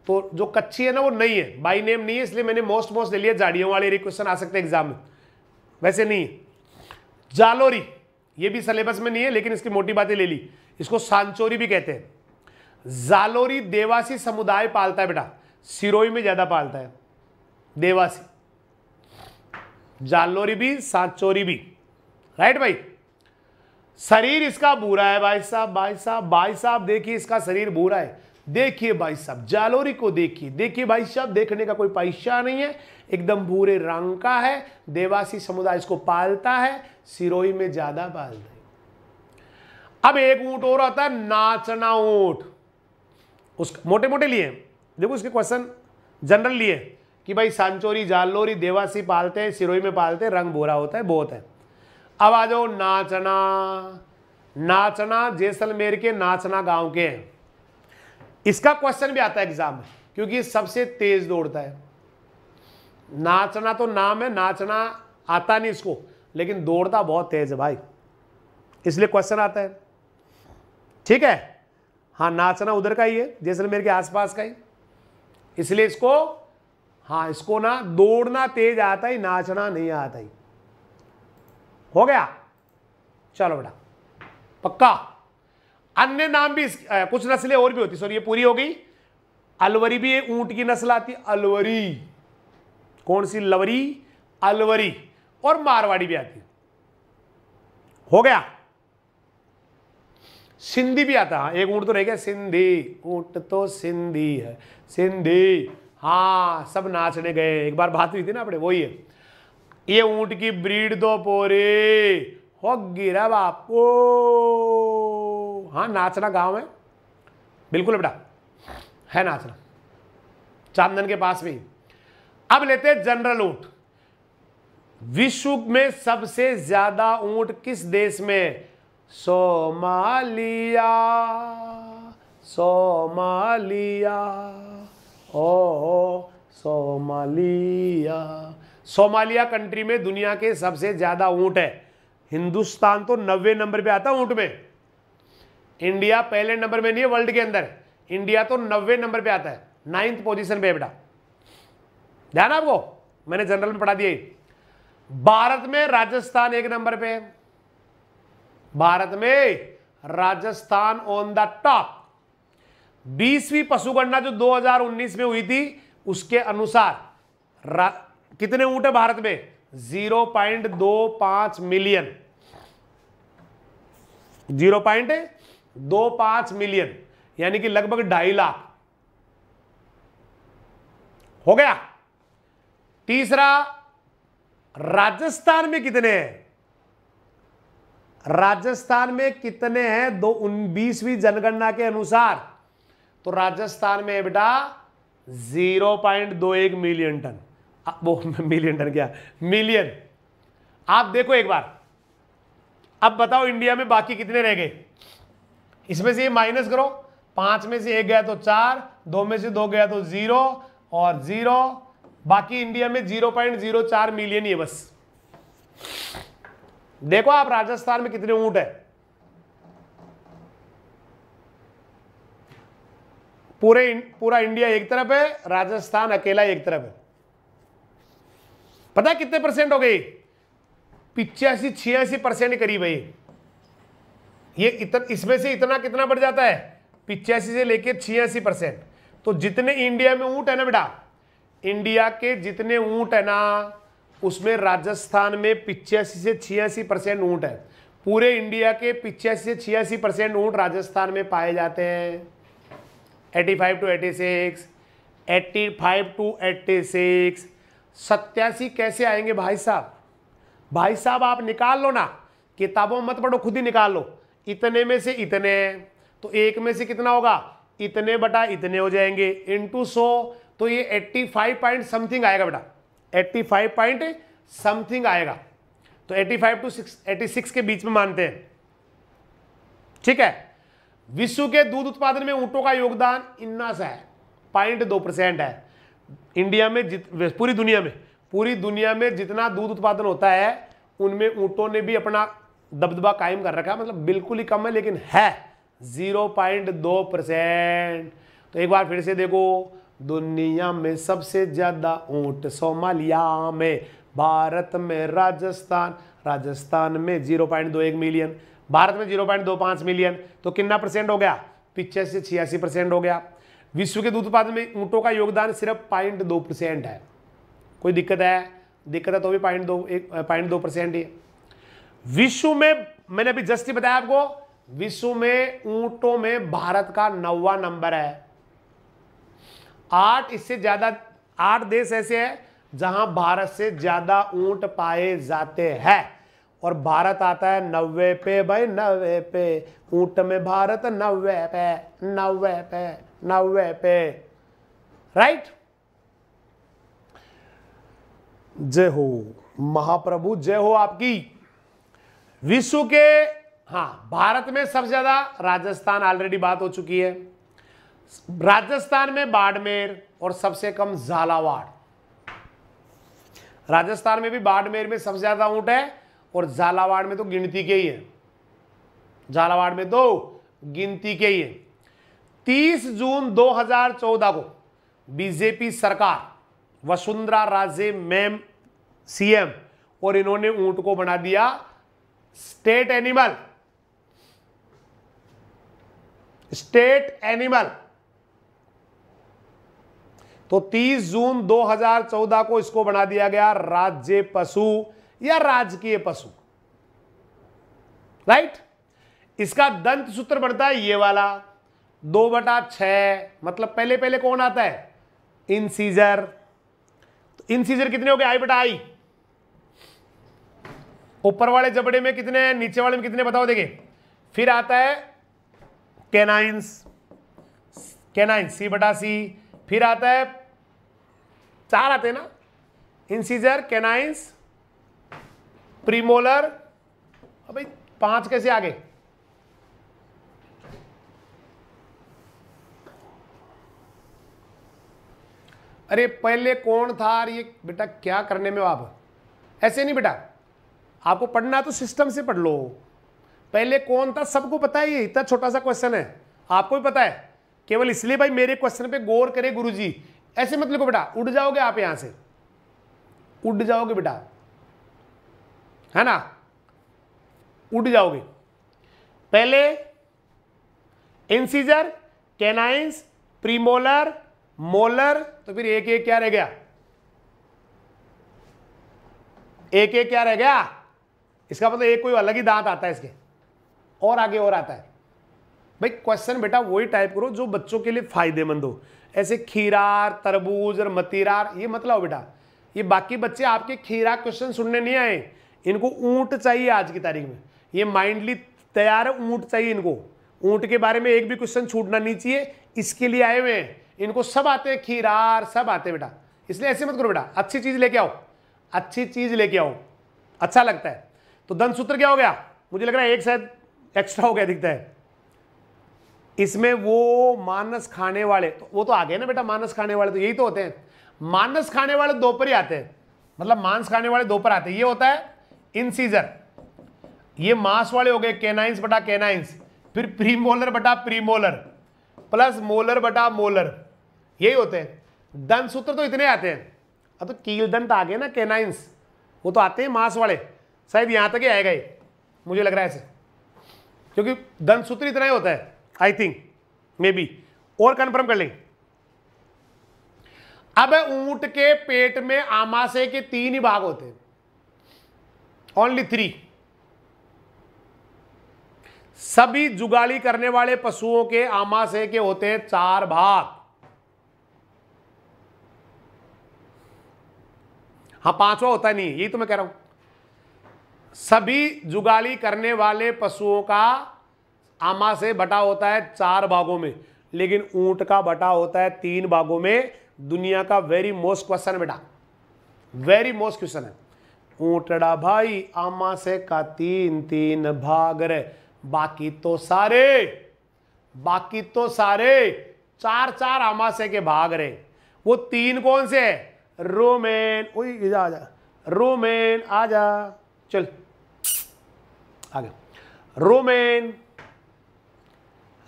तो जो कच्ची है ना वो नहीं है बाई नेम नहीं है इसलिए मैंने मोस्ट मोस्ट ले लिया जाड़ियों वाले क्वेश्चन आ सकते हैं एग्जाम में वैसे नहीं है जालोरी ये भी सिलेबस में नहीं है लेकिन इसकी मोटी बातें ले ली इसको सांचोरी भी कहते हैं जालोरी देवासी समुदाय पालता है बेटा सिरोही में ज़्यादा पालता है देवासी जालोरी भी सांचोरी भी राइट भाई शरीर इसका बुरा है भाई साहब भाई साहब भाई साहब देखिए इसका शरीर बुरा है देखिए भाई साहब जालोरी को देखिए देखिए भाई साहब देखने का कोई पैसा नहीं है एकदम भूरे रंग का है देवासी समुदाय इसको पालता है सिरोही में ज्यादा पालता है अब एक ऊंट और आता है नाचना ऊंट उस मोटे मोटे लिए देखो इसके क्वेश्चन जनरल लिए कि भाई सांचोरी जालोरी देवासी पालते हैं सिरोई में पालते हैं रंग बोरा होता है बहुत है अब आ जाओ नाचना नाचना जैसलमेर के नाचना गांव के हैं इसका क्वेश्चन भी आता है एग्जाम में क्योंकि सबसे तेज दौड़ता है नाचना तो नाम है नाचना आता नहीं इसको लेकिन दौड़ता बहुत तेज है भाई इसलिए क्वेश्चन आता है ठीक है हाँ नाचना उधर का ही है जैसलमेर के आसपास का ही इसलिए इसको हाँ इसको ना दौड़ना तेज आता ही नाचना नहीं आता ही हो गया चलो बेटा पक्का अन्य नाम भी इस, आ, कुछ नस्लें और भी होती सॉरी ये पूरी हो गई अलवरी भी ऊंट की नस्ल आती अलवरी कौन सी लवरी अलवरी और मारवाड़ी भी आती हो गया सिंधी भी आता हाँ एक ऊँट तो रह गया सिंधी ऊँट तो सिंधी है सिंधी हाँ सब नाचने गए एक बार बात हुई थी ना अपने वही है ये ऊँट की ब्रीड दो पोरे हो गिरा ओ हाँ नाचना गांव है बिल्कुल बेटा है नाचना चांदन के पास भी अब लेते हैं जनरल ऊँट विश्व में सबसे ज्यादा ऊँट किस देश में सोमालिया सोमालिया ओ सोमालिया सोमालिया कंट्री में दुनिया के सबसे ज़्यादा ऊँट है हिंदुस्तान तो नब्बे नंबर पे आता ऊंट में इंडिया पहले नंबर में नहीं है वर्ल्ड के अंदर इंडिया तो नब्बे नंबर पे आता है नाइन्थ पोजीशन पे है बेटा ध्यान आपको मैंने जनरल में पढ़ा दिया भारत में राजस्थान एक नंबर पे है भारत में राजस्थान ऑन द टॉप बीसवीं पशुगणना जो 2019 में हुई थी उसके अनुसार कितने ऊंट है भारत में 0.25 मिलियन 0.25 मिलियन यानी कि लगभग ढाई लाख हो गया तीसरा राजस्थान में कितने हैं राजस्थान में कितने हैं दो उन्बीसवीं जनगणना के अनुसार तो राजस्थान में है बेटा जीरो पॉइंट दो एक मिलियन टन वो मिलियन टन क्या मिलियन आप देखो एक बार अब बताओ इंडिया में बाकी कितने रह गए इसमें से ये माइनस करो पांच में से एक गया तो चार दो में से दो गया तो जीरो और जीरो बाकी इंडिया में जीरो पॉइंट जीरो चार मिलियन ही है बस देखो आप राजस्थान में कितने ऊंट है पूरे पूरा इंडिया एक तरफ है राजस्थान अकेला एक तरफ है पता है कितने परसेंट हो गई पिचासी छियासी परसेंट करीब है ये इतन, इसमें से इतना कितना बढ़ जाता है पिचासी से लेके छियासी परसेंट तो जितने इंडिया में ऊंट है ना बेटा इंडिया के जितने ऊंट है ना उसमें राजस्थान में पिचासी से छियासी परसेंट ऊँट है पूरे इंडिया के पिचासी से छियासी परसेंट ऊँट राजस्थान में पाए जाते हैं eighty five to eighty six eighty five to eighty six सत्यासी कैसे आएंगे भाई साहब भाई साहब आप निकाल लो ना किताबों मत पढ़ो खुद ही निकाल लो इतने में से इतने तो एक में से कितना होगा इतने बटा इतने हो जाएंगे इंटू सो तो ये एट्टी फाइव पॉइंट समथिंग आएगा बेटा एट्टी फाइव पॉइंट समथिंग आएगा तो eighty five to six six के बीच में मानते हैं ठीक है विश्व के दूध उत्पादन में ऊंटों का योगदान इन्ना सा है पॉइंट दो परसेंट है इंडिया में जित पूरी दुनिया में पूरी दुनिया में जितना दूध उत्पादन होता है उनमें ऊंटों ने भी अपना दबदबा कायम कर रखा है मतलब बिल्कुल ही कम है लेकिन है जीरो पॉइंट दो परसेंट तो एक बार फिर से देखो दुनिया में सबसे ज़्यादा ऊंट सोमालिया में भारत में राजस्थान राजस्थान में जीरो पॉइंट दो एक मिलियन भारत में जीरो पॉइंट दो पांच मिलियन तो कितना परसेंट हो गया पिचासी से छियासी परसेंट हो गया विश्व के दूध उत्पादन में ऊंटों का योगदान सिर्फ पॉइंट दो परसेंट है कोई दिक्कत है दिक्कत है तो भी पॉइंट दो एक पॉइंट दो परसेंट ही विश्व में मैंने अभी जस्ट ही बताया आपको विश्व में ऊंटों में भारत का नौवा नंबर है आठ इससे ज़्यादा आठ देश ऐसे हैं जहां भारत से ज़्यादा ऊंट पाए जाते हैं और भारत आता है नब्बे पे भाई नब्बे पे ऊंट में भारत नब्बे पे नब्बे पे नब्बे पे राइट जय हो महाप्रभु जय हो आपकी विश्व के हाँ भारत में सबसे ज्यादा राजस्थान ऑलरेडी बात हो चुकी है राजस्थान में बाड़मेर और सबसे कम झालावाड़ राजस्थान में भी बाड़मेर में सबसे ज़्यादा ऊंट है और झालावाड़ में तो गिनती के ही है झालावाड़ में तो गिनती के ही है 30 जून 2014 को बीजेपी सरकार वसुंधरा राजे मैम सीएम और इन्होंने ऊंट को बना दिया स्टेट एनिमल स्टेट एनिमल तो 30 जून 2014 को इसको बना दिया गया राज्य पशु या राजकीय पशु राइट इसका दंत सूत्र बनता है ये वाला दो बटा छ मतलब पहले पहले कौन आता है इनसीजर तो इनसीजर कितने हो गए आई बटा आई ऊपर वाले जबड़े में कितने नीचे वाले में कितने बताओ देखे फिर आता है केनाइंस कैनाइंस सी बटा सी फिर आता है चार आते हैं ना इंसीजर केनाइंस प्रीमोलर अबे पांच कैसे आगे अरे पहले कौन था ये बेटा क्या करने में आप ऐसे नहीं बेटा आपको पढ़ना तो सिस्टम से पढ़ लो पहले कौन था सबको पता है ये इतना छोटा सा क्वेश्चन है आपको भी पता है केवल इसलिए भाई मेरे क्वेश्चन पे गौर करे गुरुजी ऐसे मतलब बेटा उड़ जाओगे आप यहां से उड़ जाओगे बेटा है ना उड़ जाओगे पहले इंसीजर कैनाइंस प्रीमोलर मोलर तो फिर एक एक क्या रह गया एक एक क्या रह गया इसका मतलब एक कोई अलग ही दांत आता है इसके और आगे और आता है भाई क्वेश्चन बेटा वही टाइप करो जो बच्चों के लिए फायदेमंद हो ऐसे खीरार तरबूज और मतीरार ये मतलब बेटा ये बाकी बच्चे आपके खीरा क्वेश्चन सुनने नहीं आए इनको ऊँट चाहिए आज की तारीख में ये माइंडली तैयार है ऊँट चाहिए इनको ऊँट के बारे में एक भी क्वेश्चन छूटना नहीं चाहिए इसके लिए आए हुए हैं इनको सब आते हैं खीरार सब आते हैं बेटा इसलिए ऐसे मत करो बेटा अच्छी चीज़ लेके आओ अच्छी चीज़ लेके आओ अच्छा लगता है तो दन सूत्र क्या हो गया मुझे लग रहा है एक शायद एक्स्ट्रा हो गया दिखता है इसमें वो मानस खाने वाले तो वो तो आ गए ना बेटा मानस खाने वाले तो यही तो होते हैं मानस खाने वाले दोपहर ही आते हैं मतलब मांस खाने वाले दोपहर आते हैं ये होता है इनसीजर ये मांस वाले हो गए केनाइंस बटा केनाइंस फिर प्रीमोलर बटा प्रीमोलर प्लस मोलर बटा मोलर यही होते हैं दंत सूत्र तो इतने आते हैं अब तो कील दंत आ गए ना केनाइंस वो तो आते हैं मांस वाले शायद यहाँ तक ही आएगा ये मुझे लग रहा है ऐसे क्योंकि दंत सूत्र इतना ही होता है आई थिंक मे बी और कन्फर्म कर लें अब ऊंट के पेट में आमाशय के तीन ही भाग होते हैं ओनली थ्री सभी जुगाली करने वाले पशुओं के आमाशय के होते हैं चार भाग हाँ पांचवा होता नहीं यही तो मैं कह रहा हूं सभी जुगाली करने वाले पशुओं का आमा से बटा होता है चार भागों में लेकिन ऊंट का बटा होता है तीन भागों में दुनिया का वेरी मोस्ट क्वेश्चन बेटा वेरी मोस्ट क्वेश्चन है ऊंटड़ा भाई आमा से का तीन तीन भाग रहे बाकी तो सारे बाकी तो सारे चार चार से के भाग रहे वो तीन कौन से है रोमेन आ जा रोमेन आ जा चल आ गया rumen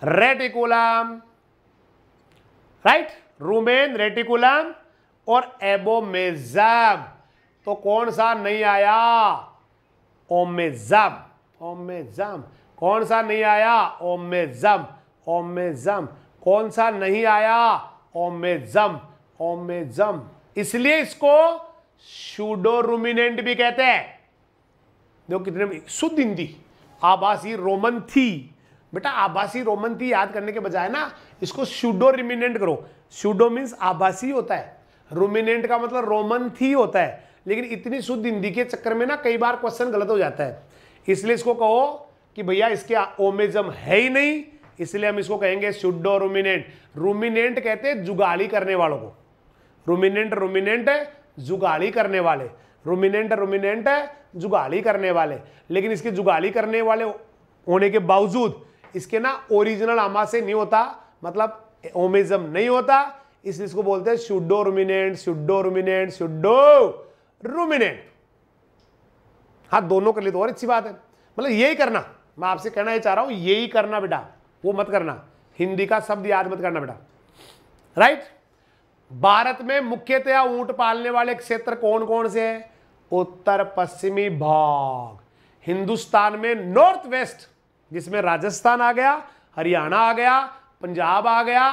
reticulum right rumen reticulum और एबोमेजब तो कौन सा नहीं आया ओमेजब ओमेजम कौन सा नहीं आया ओमेजम ओमेजम कौन सा नहीं आया ओमेजम ओमेजम इसलिए इसको रूमिनेंट भी कहते हैं देखो कितने शुद्ध हिंदी आभासी रोमन थी बेटा आभासी रोमन थी याद करने के बजाय ना इसको शूडो रिमिनेंट करो शूडो मीन्स आभासी होता है रोमिनेंट का मतलब रोमन थी होता है लेकिन इतनी शुद्ध हिंदी के चक्कर में ना कई बार क्वेश्चन गलत हो जाता है इसलिए इसको कहो कि भैया इसके ओमेजम है ही नहीं इसलिए हम इसको कहेंगे शुडो रोमिनेंट रोमिनेंट कहते हैं जुगाली करने वालों को रोमिनेंट रोमिनेंट जुगाली करने वाले रोमिनेंट रोमिनेंट जुगाली करने वाले लेकिन इसके जुगाली करने वाले होने के बावजूद इसके ना ओरिजिनल आमा से नहीं होता मतलब ओमिज्म नहीं होता इसलिए इसको बोलते हैं pseudo ruminant pseudo ruminant pseudo ruminant हाँ दोनों के लिए तो और अच्छी बात है मतलब यही करना मैं आपसे कहना ये चाह रहा हूं यही करना बेटा वो मत करना हिंदी का शब्द याद मत करना बेटा राइट भारत में मुख्यतया ऊंट पालने वाले क्षेत्र कौन कौन से हैं उत्तर पश्चिमी भाग हिंदुस्तान में नॉर्थ वेस्ट जिसमें राजस्थान आ गया हरियाणा आ गया पंजाब आ गया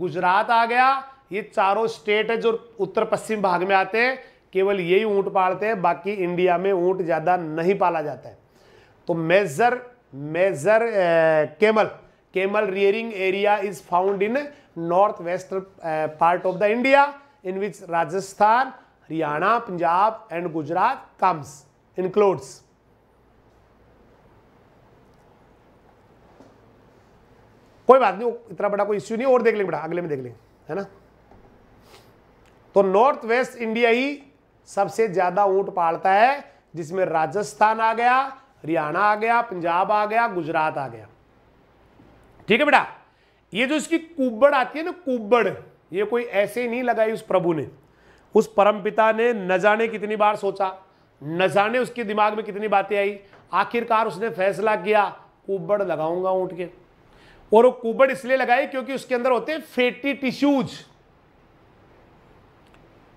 गुजरात आ गया ये चारों स्टेट है जो उत्तर पश्चिम भाग में आते हैं केवल यही ऊंट पालते हैं बाकी इंडिया में ऊंट ज़्यादा नहीं पाला जाता है तो major major camel camel rearing area is found in north west part of the India in which Rajasthan Haryana Punjab and Gujarat comes includes कोई बात नहीं इतना बड़ा कोई इश्यू नहीं और देख लेंगे बेटा अगले में देख लेंगे है ना तो नॉर्थ वेस्ट इंडिया ही सबसे ज्यादा ऊंट पालता है जिसमें राजस्थान आ गया हरियाणा आ गया पंजाब आ गया गुजरात आ गया ठीक है बेटा ये जो इसकी कुब्बड़ आती है ना कुब्बड़ ये कोई ऐसे नहीं लगाई उस प्रभु ने उस परमपिता ने न जाने कितनी बार सोचा न जाने उसके दिमाग में कितनी बातें आई आखिरकार उसने फैसला किया कुब्बड़ लगाऊंगा ऊंट के और वो कुबड़ इसलिए लगाए क्योंकि उसके अंदर होते हैं फेटी टिश्यूज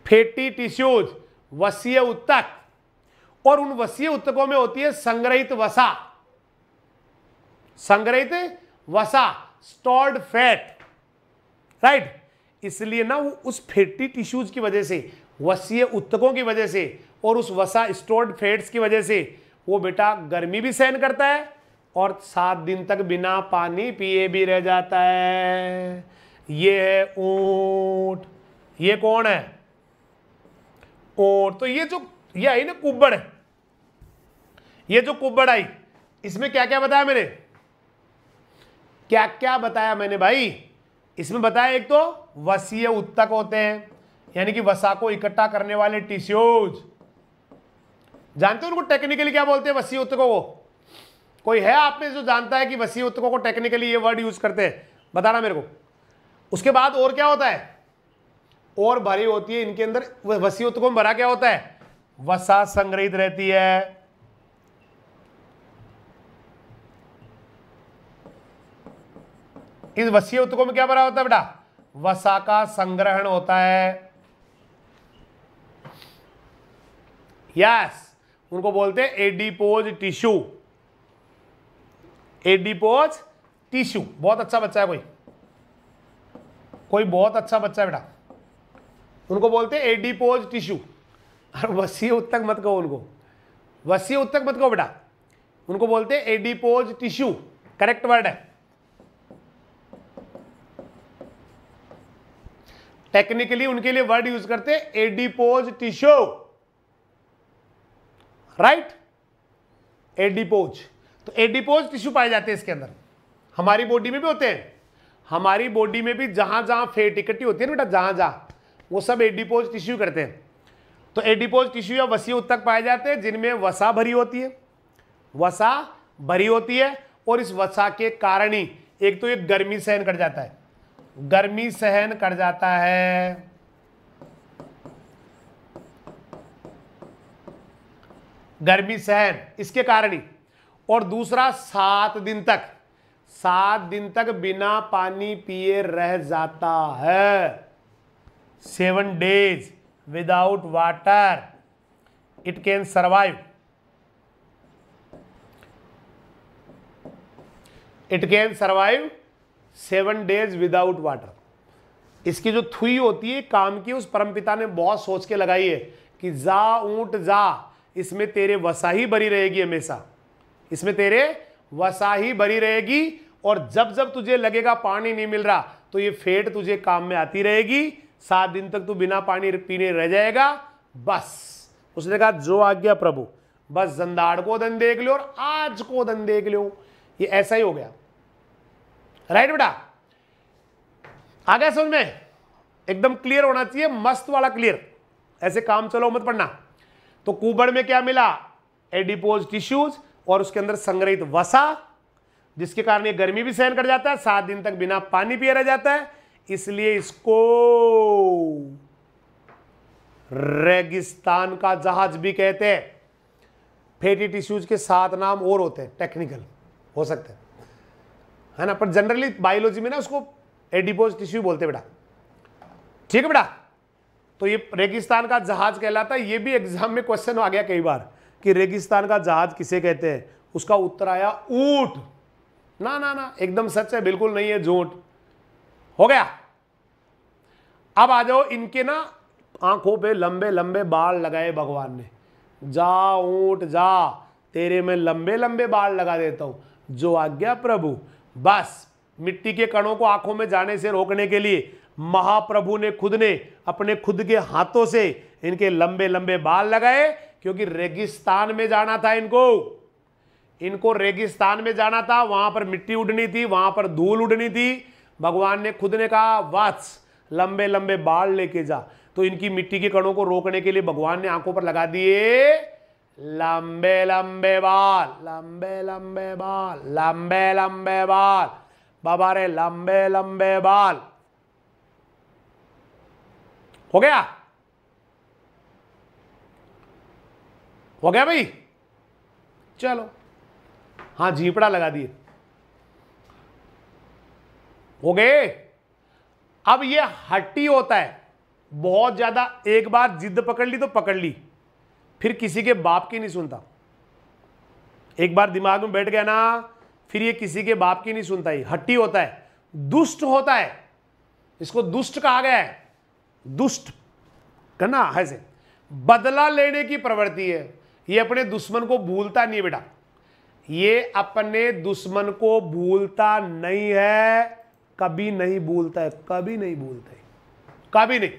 फेटी टिश्यूज वसीय उत्तक और उन वसीय उत्तकों में होती है संग्रहित वसा संग्रहित वसा स्टोर्ड फैट राइट इसलिए ना वो उस फेटी टिश्यूज की वजह से वसीय उत्तकों की वजह से और उस वसा स्टोर्ड फैट्स की वजह से वो बेटा गर्मी भी सहन करता है और सात दिन तक बिना पानी पिए भी रह जाता है ये है ऊट ये कौन है ऊँट तो ये जो ये आई ना कुब्बड़ ये जो कुब्बड़ आई इसमें क्या क्या बताया मैंने क्या क्या बताया मैंने भाई इसमें बताया एक तो वसीय उत्तक होते हैं यानी कि वसा को इकट्ठा करने वाले टिश्यूज जानते हो उनको टेक्निकली क्या बोलते हैं वसीय उत्तकों को कोई है आप में जो जानता है कि वसी उत्तकों को टेक्निकली ये वर्ड यूज़ करते हैं बताना मेरे को उसके बाद और क्या होता है और भरी होती है इनके अंदर वसी उत्तकों में भरा क्या होता है वसा संग्रहित रहती है इस वसीय उत्तकों में क्या भरा होता है बेटा वसा का संग्रहण होता है यस उनको बोलते हैं एडिपोज टिश्यू एडिपोज टिश्यू बहुत अच्छा बच्चा है कोई कोई बहुत अच्छा बच्चा है बेटा उनको बोलते हैं एडिपोज टिश्यू और वसी उत्तक मत कहो उनको वसी उत्तक मत कहो बेटा उनको बोलते हैं एडिपोज टिश्यू करेक्ट वर्ड है टेक्निकली उनके लिए वर्ड यूज करते हैं एडिपोज टिश्यू राइट एडिपोज तो एडिपोज टिश्यू पाए जाते हैं इसके अंदर हमारी बॉडी में भी होते हैं हमारी बॉडी में भी जहां जहां फेट इकट्ठी होती है ना बेटा जहां जहां वो सब एडिपोज टिश्यू करते हैं तो एडिपोज टिश्यू या वसी उत्तक पाए जाते हैं जिनमें वसा भरी होती है वसा भरी होती है और इस वसा के कारण ही एक तो ये गर्मी सहन कर जाता है गर्मी सहन कर जाता है गर्मी सहन इसके कारण ही और दूसरा सात दिन तक सात दिन तक बिना पानी पिए रह जाता है seven days without water it can survive it can survive seven days without water इसकी जो थुई होती है काम की उस परमपिता ने बहुत सोच के लगाई है कि जा ऊंट जा इसमें तेरे वसा ही भरी रहेगी हमेशा इसमें तेरे वसाही भरी रहेगी और जब जब तुझे लगेगा पानी नहीं मिल रहा तो ये फेट तुझे काम में आती रहेगी सात दिन तक तू बिना पानी पीने रह जाएगा बस उसने कहा जो आ गया प्रभु बस जंदाड़ को धन देख लो और आज को धन देख लो ये ऐसा ही हो गया राइट बेटा आ गया समझ में एकदम क्लियर होना चाहिए मस्त वाला क्लियर ऐसे काम चलो मत पढ़ना तो कुबड़ में क्या मिला एडिपोज टिश्यूज और उसके अंदर संग्रहित वसा जिसके कारण ये गर्मी भी सहन कर जाता है सात दिन तक बिना पानी पिए रह जाता है इसलिए इसको रेगिस्तान का जहाज भी कहते हैं फेटी टिश्यूज के सात नाम और होते हैं टेक्निकल हो सकते हैं है ना पर जनरली बायोलॉजी में ना उसको एडिपोज टिश्यू बोलते बेटा ठीक है बेटा तो ये रेगिस्तान का जहाज कहलाता है ये भी एग्जाम में क्वेश्चन आ गया कई बार कि रेगिस्तान का जहाज किसे कहते हैं उसका उत्तर आया ऊट ना ना ना एकदम सच है बिल्कुल नहीं है झूठ हो गया अब आ जाओ इनके ना आंखों पे लंबे लंबे बाल लगाए भगवान ने जा ऊट जा तेरे में लंबे लंबे बाल लगा देता हूं जो आज्ञा प्रभु बस मिट्टी के कणों को आंखों में जाने से रोकने के लिए महाप्रभु ने खुद ने अपने खुद के हाथों से इनके लंबे लंबे बाल लगाए क्योंकि रेगिस्तान में जाना था इनको इनको रेगिस्तान में जाना था वहां पर मिट्टी उड़नी थी वहां पर धूल उड़नी थी भगवान ने खुद ने कहा वत्स लंबे लंबे बाल लेके जा तो इनकी मिट्टी के कणों को रोकने के लिए भगवान ने आंखों पर लगा दिए लंबे लंबे बाल लंबे लंबे बाल लंबे लंबे बाल बाबा रे लंबे लंबे बाल हो गया हो गया भाई चलो हाँ झीपड़ा लगा दिए हो गए अब ये हट्टी होता है बहुत ज्यादा एक बार जिद पकड़ ली तो पकड़ ली फिर किसी के बाप की नहीं सुनता एक बार दिमाग में बैठ गया ना फिर ये किसी के बाप की नहीं सुनता ही हट्टी होता है दुष्ट होता है इसको दुष्ट कहा गया है दुष्ट करना ऐसे बदला लेने की प्रवृत्ति है ये अपने दुश्मन को भूलता नहीं बेटा ये अपने दुश्मन को भूलता नहीं है कभी नहीं भूलता है कभी नहीं भूलता है कभी नहीं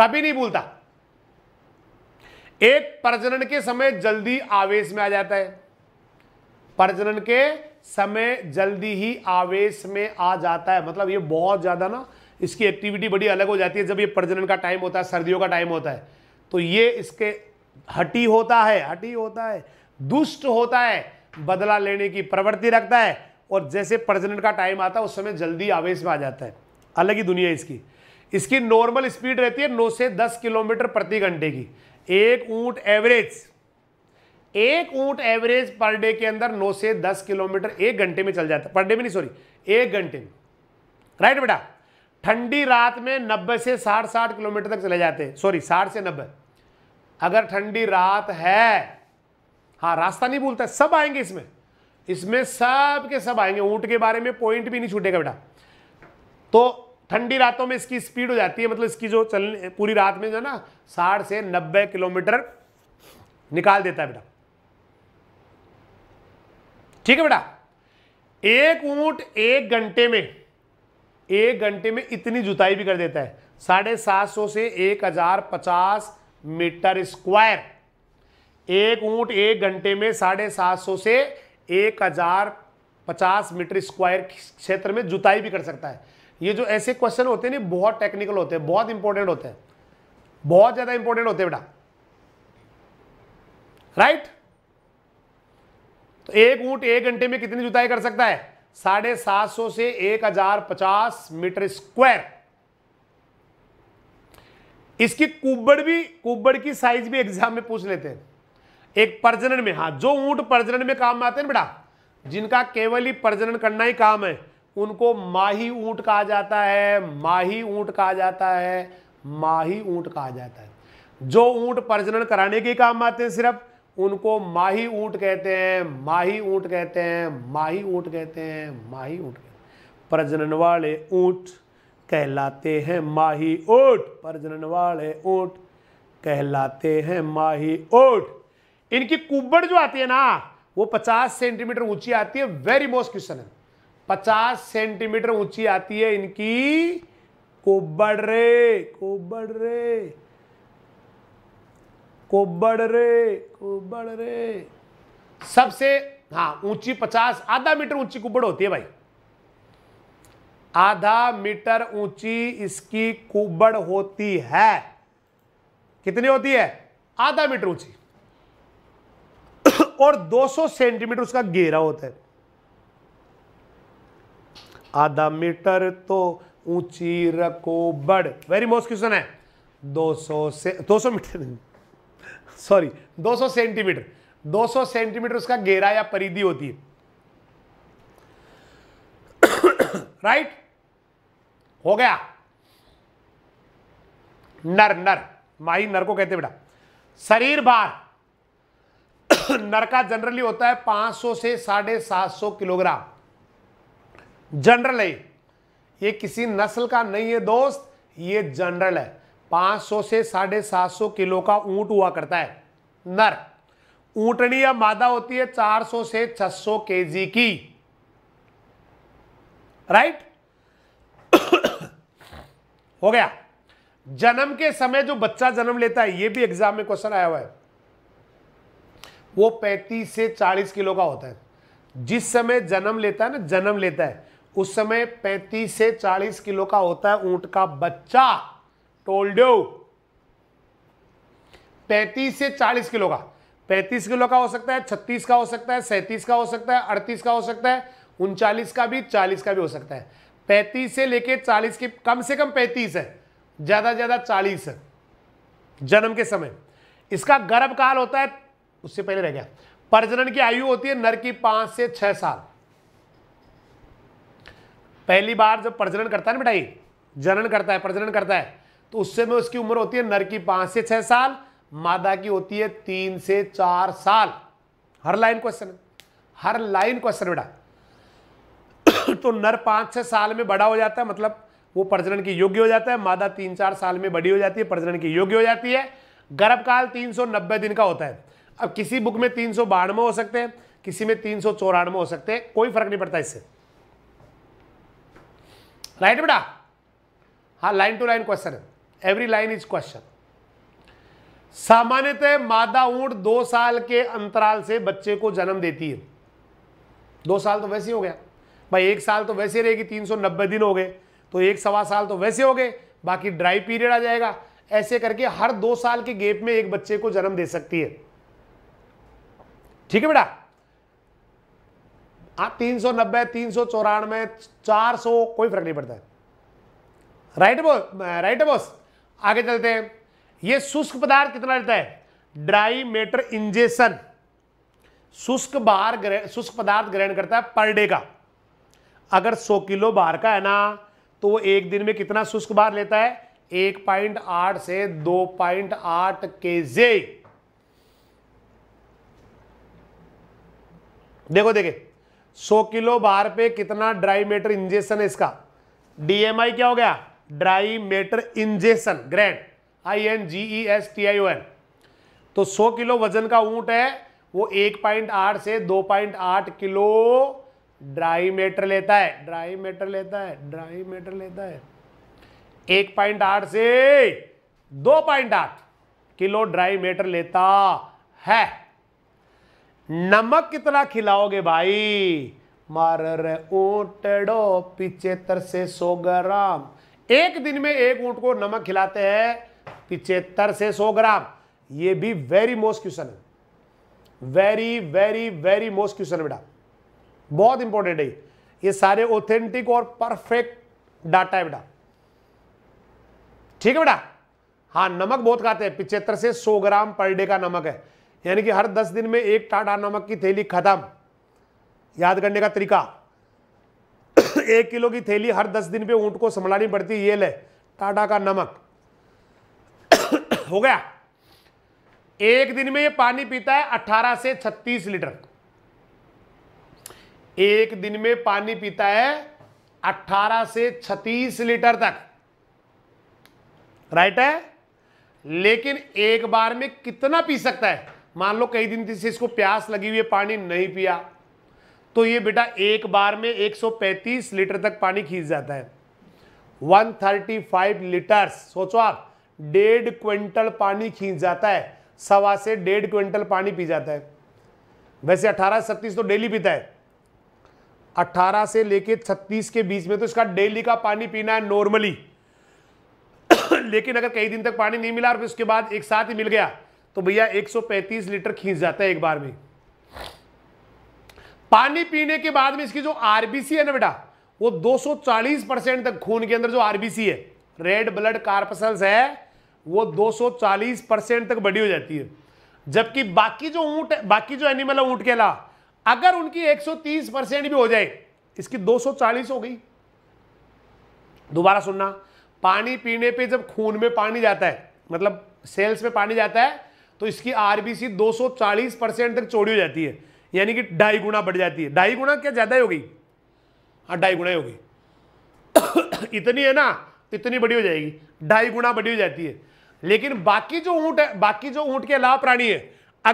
कभी नहीं भूलता एक प्रजनन के समय जल्दी आवेश में आ जाता है प्रजनन के समय जल्दी ही आवेश में आ जाता है मतलब ये बहुत ज़्यादा ना इसकी एक्टिविटी बड़ी अलग हो जाती है जब ये प्रजनन का टाइम होता है सर्दियों का टाइम होता है तो ये इसके हटी होता है हटी होता है दुष्ट होता है बदला लेने की प्रवृत्ति रखता है और जैसे प्रजनन का टाइम आता है उस समय जल्दी आवेश में आ जाता है अलग ही दुनिया इसकी इसकी नॉर्मल स्पीड रहती है नौ से दस किलोमीटर प्रति घंटे की एक ऊंट एवरेज एक ऊंट एवरेज पर डे के अंदर 9 से 10 किलोमीटर एक घंटे में चल जाता है पर डे में नहीं सॉरी एक घंटे में राइट बेटा ठंडी रात में 90 से 60 60 किलोमीटर तक चले जाते हैं सॉरी 60 से अगर ठंडी रात है हाँ रास्ता नहीं भूलता सब आएंगे इसमें इसमें सब के सब आएंगे ऊंट के बारे में पॉइंट भी नहीं छूटेगा बेटा तो ठंडी रातों में इसकी स्पीड हो जाती है मतलब इसकी जो चलने पूरी रात में जो है ना साठ से नब्बे किलोमीटर निकाल देता है बेटा ठीक है बेटा एक ऊंट एक घंटे में एक घंटे में इतनी जुताई भी कर देता है साढ़े सात सौ से एक हजार पचास मीटर स्क्वायर एक ऊंट एक घंटे में साढ़े सात सौ से एक हजार पचास मीटर स्क्वायर क्षेत्र में जुताई भी कर सकता है ये जो ऐसे क्वेश्चन होते हैं ना बहुत टेक्निकल होते हैं बहुत इंपॉर्टेंट होते हैं बहुत ज़्यादा इंपॉर्टेंट होते हैं बेटा राइट तो एक ऊंट एक घंटे में कितनी जुताई कर सकता है साढ़े सात सौ से एक हजार पचास मीटर स्क्वायर इसकी कुबड़ भी कुब्बड़ की साइज भी एग्जाम में पूछ लेते हैं एक प्रजनन में हाँ जो ऊंट प्रजनन में काम आते हैं बेटा जिनका केवल ही प्रजनन करना ही काम है उनको माही ऊंट कहा जाता है माही ऊंट कहा जाता है माही ऊंट कहा जाता है जो ऊंट प्रजनन कराने के काम आते हैं सिर्फ उनको माही ऊंट कहते हैं माही ऊंट कहते हैं माही ऊंट कहते हैं माही ऊंट प्रजनन वाले ऊंट कहलाते हैं माही ओट प्रजनन वाले ओट कहलाते हैं माही ओट इनकी कुबड़ जो आती है ना वो 50 सेंटीमीटर ऊंची आती है वेरी मोस्ट क्वेश्चन है 50 सेंटीमीटर ऊंची आती है इनकी कुबड़ रे कुबड़ रे कुबड़ रे कुबड़ रे सबसे हाँ ऊंची पचास आधा मीटर ऊंची कुबड़ होती है भाई आधा मीटर ऊंची इसकी कुबड़ होती है कितनी होती है आधा मीटर ऊंची और 200 सेंटीमीटर उसका घेरा होता है आधा मीटर तो ऊंची रखो बड़ वेरी मोस्ट क्वेश्चन है 200 से 200 मीटर सॉरी 200 सेंटीमीटर 200 सेंटीमीटर उसका घेरा या परिधि होती है राइट right? हो गया नर नर माही नर को कहते बेटा शरीर भार नर का जनरली होता है 500 से साढ़े सात सौ किलोग्राम जनरल है ये किसी नस्ल का नहीं है दोस्त ये जनरल है 500 से साढ़े सात सौ किलो का ऊंट हुआ करता है नर ऊंटनी या मादा होती है 400 से 600 केजी की राइट हो गया जन्म के समय जो बच्चा जन्म लेता है ये भी एग्जाम में क्वेश्चन आया हुआ है वो 35 से 40 किलो का होता है जिस समय जन्म लेता है ना जन्म लेता है उस समय 35 से 40 किलो का होता है ऊंट का बच्चा टोल्ड यू 35 से 40 किलो का 35 किलो का हो सकता है 36 का हो सकता है 37 का हो सकता है 38 का हो सकता है उनचालीस का भी 40 का भी हो सकता है पैंतीस से लेके चालीस की कम से कम पैंतीस है ज़्यादा ज़्यादा चालीस है जन्म के समय इसका गर्भ काल होता है उससे पहले रह गया प्रजनन की आयु होती है नर की पांच से छह साल पहली बार जब प्रजनन करता है ना बेटाई जनन करता है प्रजनन करता है तो उससे में उसकी उम्र होती है नर की पांच से छह साल मादा की होती है तीन से चार साल हर लाइन क्वेश्चन है हर लाइन क्वेश्चन बेटा तो नर पाँच छः साल में बड़ा हो जाता है मतलब वो प्रजनन की योग्य हो जाता है मादा तीन चार साल में बड़ी हो जाती है प्रजनन की योग्य हो जाती है गर्भकाल नब्बे दिन का होता है अब किसी बुक में तीन सौ बानवे हो सकते हैं किसी में तीन सौ चौरानवे हो सकते हैं कोई फर्क नहीं पड़ता इससे राइट बेटा हाँ लाइन टू लाइन क्वेश्चन है एवरी लाइन इज क्वेश्चन सामान्यतः मादा ऊंट दो साल के अंतराल से बच्चे को जन्म देती है दो साल तो वैसे ही हो गया भाई एक साल तो वैसे रहेगी तीन सौ नब्बे दिन हो गए तो एक सवा साल तो वैसे हो गए बाकी ड्राई पीरियड आ जाएगा ऐसे करके हर दो साल के गेप में एक बच्चे को जन्म दे सकती है ठीक है बेटा आप हाँ, तीन सौ नब्बे तीन सौ चौरानवे चार सौ कोई फर्क नहीं पड़ता है राइट बोस राइट बोस आगे चलते हैं ये शुष्क पदार्थ कितना रहता है ड्राई मेटर इंजेशन शुष्क बाहर शुष्क पदार्थ ग्रहण करता है पर डे का अगर 100 किलो बार का है ना तो वो एक दिन में कितना शुष्क बार लेता है एक पॉइंट आठ से दो पॉइंट आठ के जे देखो देखे 100 किलो बार पे कितना ड्राई मेटर इंजेक्शन है इसका डीएमआई क्या हो गया dry matter injection grand I N G E S T I O N तो 100 किलो वजन का ऊंट है वो 1.8 से 2.8 किलो ड्राई मेटर लेता है ड्राई मेटर लेता है ड्राई मेटर लेता है एक पॉइंट आठ से दो पॉइंट आठ किलो ड्राई मेटर लेता है नमक कितना खिलाओगे भाई मार रे डो पिचहत्तर से सौ ग्राम एक दिन में एक ऊंट को नमक खिलाते हैं पिचहत्तर से सौ ग्राम ये भी वेरी मोस्ट क्वेश्चन है very very very most question बेटा बहुत इंपॉर्टेंट है ये सारे ऑथेंटिक और परफेक्ट डाटा है बेटा ठीक है बेटा हाँ नमक बहुत खाते हैं पिछहत्तर से 100 ग्राम पर डे का नमक है यानी कि हर 10 दिन में एक टाटा नमक की थैली खत्म याद करने का तरीका एक किलो की थैली हर 10 दिन पे ऊंट को संभालनी पड़ती ये ले टाटा का नमक हो गया एक दिन में ये पानी पीता है 18 से 36 लीटर एक दिन में पानी पीता है 18 से 36 लीटर तक राइट है लेकिन एक बार में कितना पी सकता है मान लो कई दिन से इसको प्यास लगी हुई है पानी नहीं पिया तो ये बेटा एक बार में 135 लीटर तक पानी खींच जाता है 135 लीटर सोचो आप डेढ़ क्विंटल पानी खींच जाता है सवा से डेढ़ क्विंटल पानी पी जाता है वैसे 18 से 36 तो डेली पीता है 18 से लेके 36 के बीच में तो इसका डेली का पानी पीना है नॉर्मली लेकिन अगर कई दिन तक पानी नहीं मिला और फिर उसके बाद एक साथ ही मिल गया तो भैया 135 लीटर खींच जाता है एक बार में पानी पीने के बाद में इसकी जो आरबीसी है ना बेटा वो 240 परसेंट तक खून के अंदर जो आरबीसी है रेड ब्लड कार्पसल्स है वो दो परसेंट तक बड़ी हो जाती है जबकि बाकी जो ऊंट बाकी जो एनिमल है ऊंट के अलावा अगर उनकी 130 परसेंट भी हो जाए इसकी 240 हो गई दोबारा सुनना पानी पीने पे जब खून में पानी जाता है मतलब सेल्स में पानी जाता है तो इसकी आरबीसी 240 परसेंट तक चोरी हो जाती है यानी कि ढाई गुना बढ़ जाती है ढाई गुना क्या ज़्यादा हो गई हाँ ढाई गुना ही होगी इतनी है ना तो इतनी बड़ी हो जाएगी ढाई गुना बड़ी हो जाती है लेकिन बाकी जो ऊँट है बाकी जो ऊँट के अलावा प्राणी है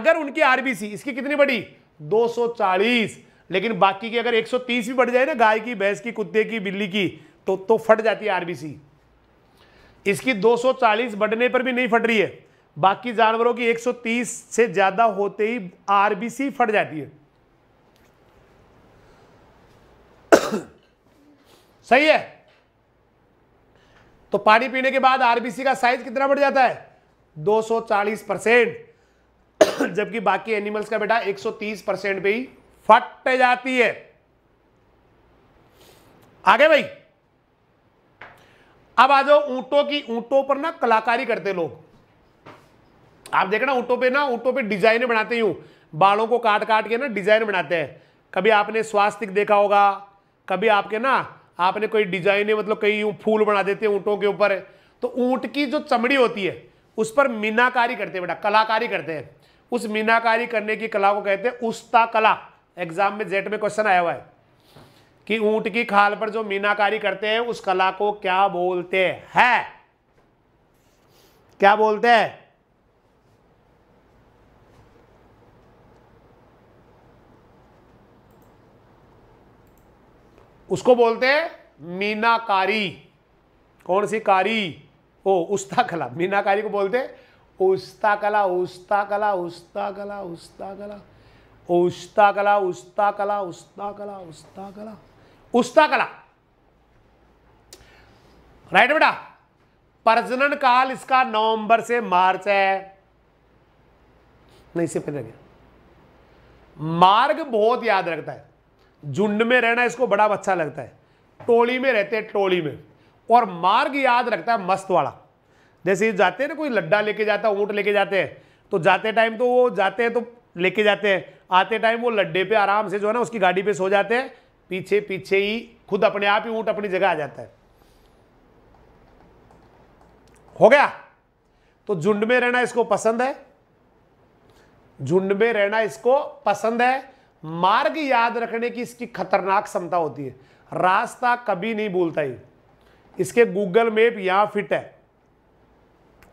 अगर उनकी आरबीसी इसकी कितनी बड़ी 240 लेकिन बाकी की अगर 130 भी बढ़ जाए ना गाय की भैंस की कुत्ते की बिल्ली की तो तो फट जाती है आरबीसी इसकी 240 बढ़ने पर भी नहीं फट रही है बाकी जानवरों की 130 से ज्यादा होते ही आरबीसी फट जाती है सही है तो पानी पीने के बाद आरबीसी का साइज कितना बढ़ जाता है 240 परसेंट जबकि बाकी एनिमल्स का बेटा 130 परसेंट पे ही फट जाती है आगे भाई अब आ जाओ ऊंटों की ऊंटों पर ना कलाकारी करते लोग आप देखे ना ऊंटों पे ना ऊंटों पे डिजाइने बनाते हूं बालों को काट काट के ना डिजाइन बनाते हैं कभी आपने स्वास्तिक देखा होगा कभी आपके ना आपने कोई डिजाइने मतलब कई फूल बना देते हैं ऊंटों के ऊपर तो ऊंट की जो चमड़ी होती है उस पर मीनाकारी करते हैं बेटा कलाकारी करते हैं उस मीनाकारी करने की कला को कहते हैं उस्ता कला एग्जाम में जेट में क्वेश्चन आया हुआ है कि ऊंट की खाल पर जो मीनाकारी करते हैं उस कला को क्या बोलते हैं क्या बोलते हैं उसको बोलते हैं मीनाकारी कौन सी कारी ओ उस्ता कला मीनाकारी को बोलते हैं उस्ता कला उस्ता कला उस्ता कला उस्ता कला उस्ता कला उस्ता कला उस्ता कला उस्ता कला उस्ता कला राइट बेटा प्रजनन काल इसका नवंबर से मार्च है नहीं से पहले मार्ग बहुत याद रखता है झुंड में रहना इसको बड़ा अच्छा लगता है टोली में रहते हैं टोली में और मार्ग याद रखता है मस्त वाला जैसे ये जाते हैं ना कोई लड्डा लेके जाता है वोट लेके जाते हैं तो जाते टाइम तो वो जाते हैं तो लेके जाते हैं आते टाइम वो लड्डे पे आराम से जो है ना उसकी गाड़ी पे सो जाते हैं पीछे पीछे ही खुद अपने आप ही ऊँट अपनी जगह आ जाता है हो गया तो झुंड में रहना इसको पसंद है झुंड में रहना इसको पसंद है मार्ग याद रखने की इसकी खतरनाक क्षमता होती है रास्ता कभी नहीं भूलता ही इसके गूगल मैप यहां फिट है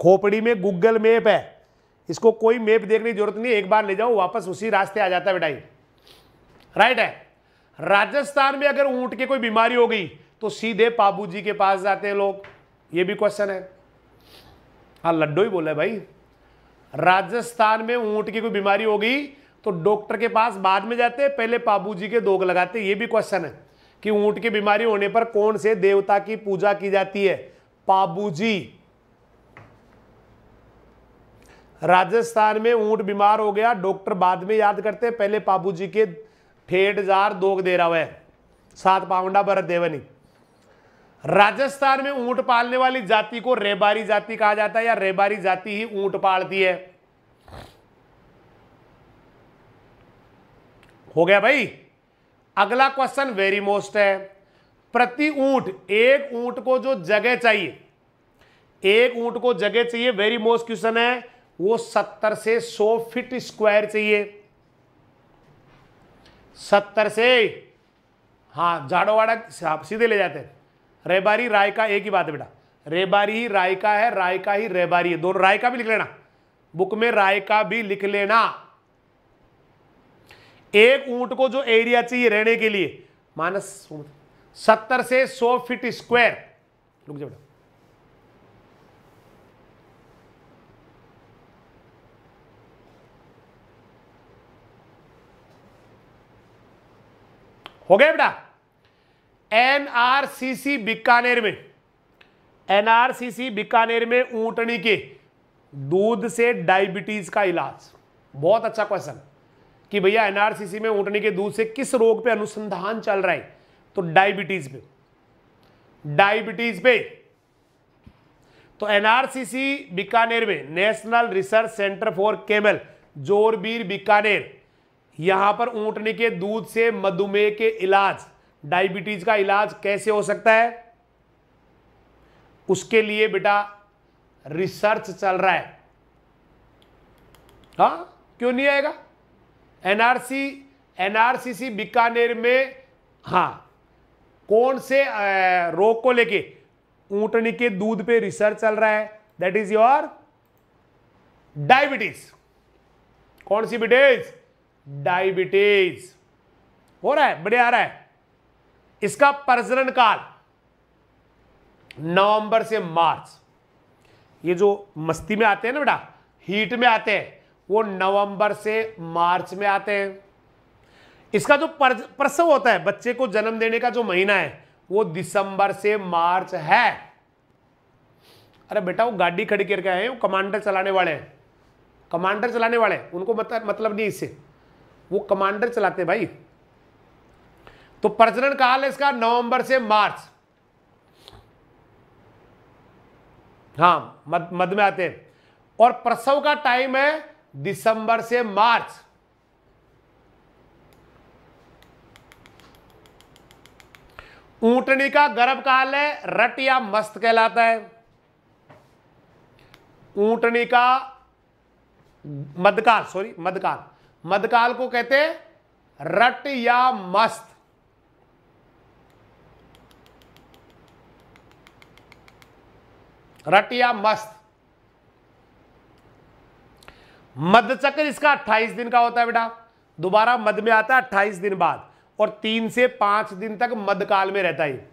खोपड़ी में गूगल मैप है इसको कोई मैप देखने की जरूरत नहीं एक बार ले जाओ वापस उसी रास्ते आ जाता है बेटाई राइट है राजस्थान में अगर ऊँट की कोई बीमारी हो गई तो सीधे पाबू जी के पास जाते हैं लोग ये भी क्वेश्चन है हाँ लड्डू ही बोला भाई राजस्थान में ऊंट की कोई बीमारी हो गई तो डॉक्टर के पास बाद में जाते हैं पहले पाबू जी के दोग लगाते ये भी क्वेश्चन है कि ऊँट की बीमारी होने पर कौन से देवता की पूजा की जाती है पाबू जी राजस्थान में ऊंट बीमार हो गया डॉक्टर बाद में याद करते हैं पहले पापू जी के ठेठ जार दोग दे रहा है सात पाउंडा भरत देवनी राजस्थान में ऊंट पालने वाली जाति को रेबारी जाति कहा जाता है या रेबारी जाति ही ऊंट पालती है हो गया भाई अगला क्वेश्चन वेरी मोस्ट है प्रति ऊंट एक ऊंट को जो जगह चाहिए एक ऊंट को जगह चाहिए वेरी मोस्ट क्वेश्चन है वो 70 से 100 फीट स्क्वायर चाहिए 70 से हाँ जाड़ोवाड़ा आप सीधे ले जाते हैं रेबारी राय का एक ही बात है बेटा रेबारी ही राय का है राय का ही रेबारी है दोनों राय का भी लिख लेना बुक में राय का भी लिख लेना एक ऊंट को जो एरिया चाहिए रहने के लिए मानस सत्तर से सौ फीट स्क्वायर रुक जाओ बेटा हो गया बेटा एनआरसीसी बीकानेर में एनआरसीसी बीकानेर में ऊटनी के दूध से डायबिटीज का इलाज बहुत अच्छा क्वेश्चन कि भैया एनआरसीसी में ऊटनी के दूध से किस रोग पे अनुसंधान चल रहा है तो डायबिटीज पे डायबिटीज पे तो एनआरसीसी बीकानेर में national research centre for camel Jorbeer Bikaner यहां पर ऊँटने के दूध से मधुमेह के इलाज डायबिटीज का इलाज कैसे हो सकता है उसके लिए बेटा रिसर्च चल रहा है हा क्यों नहीं आएगा एनआरसी एनआरसीसी बीकानेर में हाँ कौन से रोग को लेके ऊँटनी के दूध पे रिसर्च चल रहा है दैट इज योर डायबिटीज कौन सी बिटेज डायबिटीज हो रहा है बढ़िया आ रहा है इसका प्रजनन काल नवंबर से मार्च ये जो मस्ती में आते हैं ना बेटा हीट में आते हैं वो नवंबर से मार्च में आते हैं इसका जो प्रसव होता है बच्चे को जन्म देने का जो महीना है वो दिसंबर से मार्च है अरे बेटा वो गाड़ी खड़ी करके आए हैं वो कमांडर चलाने वाले हैं कमांडर चलाने वाले उनको मतलब मतलब नहीं इससे वो कमांडर चलाते भाई तो प्रजनन काल है इसका नवंबर से मार्च हाँ मद मद में आते हैं और प्रसव का टाइम है दिसंबर से मार्च ऊटनी का गर्भ काल है रट या मस्त कहलाता है ऊटनी का मदकाल सॉरी मदकाल मध्यकाल को कहते रट या मस्त रट या मस्त मध्य चक्र इसका 28 दिन का होता है बेटा दोबारा मध्य में आता है 28 दिन बाद और तीन से पांच दिन तक मध्यकाल में रहता है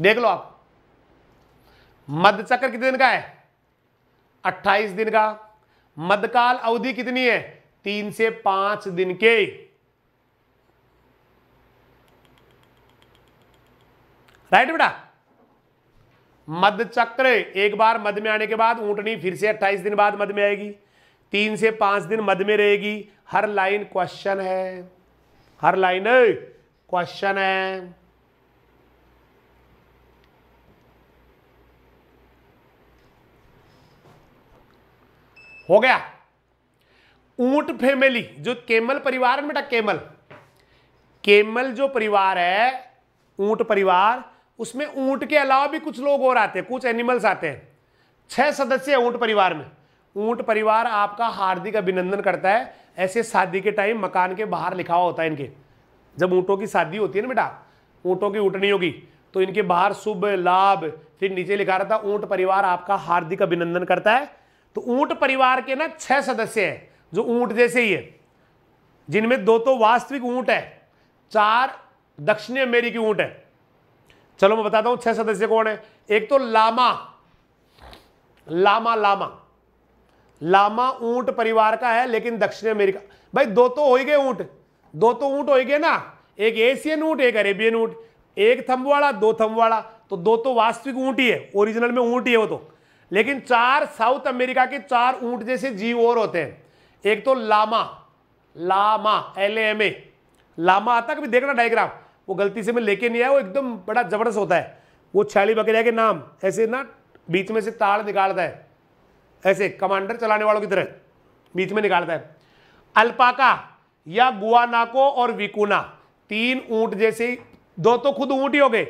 देख लो आप मध्य चक्र कितने दिन का है 28 दिन का मध्यकाल अवधि कितनी है तीन से पांच दिन के राइट बेटा मध्य चक्र एक बार मध्य में आने के बाद ऊंटनी फिर से 28 दिन बाद मध्य में आएगी तीन से पांच दिन मध्य में रहेगी हर लाइन क्वेश्चन है हर लाइन क्वेश्चन है हो गया ऊंट फैमिली जो केमल परिवार है बेटा केमल केमल जो परिवार है ऊंट परिवार उसमें ऊंट के अलावा भी कुछ लोग और आते हैं कुछ एनिमल्स आते हैं छह सदस्य है ऊंट परिवार में ऊंट परिवार आपका हार्दिक अभिनंदन करता है ऐसे शादी के टाइम मकान के बाहर लिखा हुआ होता है इनके जब ऊँटों की शादी होती है ना बेटा ऊँटों की ऊँटनियों की तो इनके बाहर शुभ लाभ फिर नीचे लिखा रहता है ऊँट परिवार आपका हार्दिक अभिनंदन करता है तो ऊंट परिवार के ना छह सदस्य हैं जो ऊंट जैसे ही है जिनमें दो तो वास्तविक ऊंट है चार दक्षिणी अमेरिकी ऊंट है चलो मैं बताता हूं छह सदस्य कौन है एक तो लामा लामा लामा लामा ऊंट परिवार का है लेकिन दक्षिण अमेरिका भाई दो तो हो गए ऊंट दो तो ऊंट हो गए ना एक एशियन ऊंट एक अरेबियन ऊंट एक थंब वाला दो थंब वाला तो दो तो वास्तविक ऊंट ही है ओरिजिनल में ऊंट ही है वो तो लेकिन चार साउथ अमेरिका के चार ऊंट जैसे जीव और होते हैं एक तो llama llama L M A llama आता कभी देखना डायग्राम वो गलती से मैं लेके नहीं आया वो एकदम बड़ा जबरदस्त होता है वो छाली बकरिया के नाम ऐसे ना बीच में से ताड़ निकालता है ऐसे कमांडर चलाने वालों की तरह बीच में निकालता है अल्पाका या गुआनाको और विकुना तीन ऊंट जैसे दो तो खुद ऊंट ही हो गए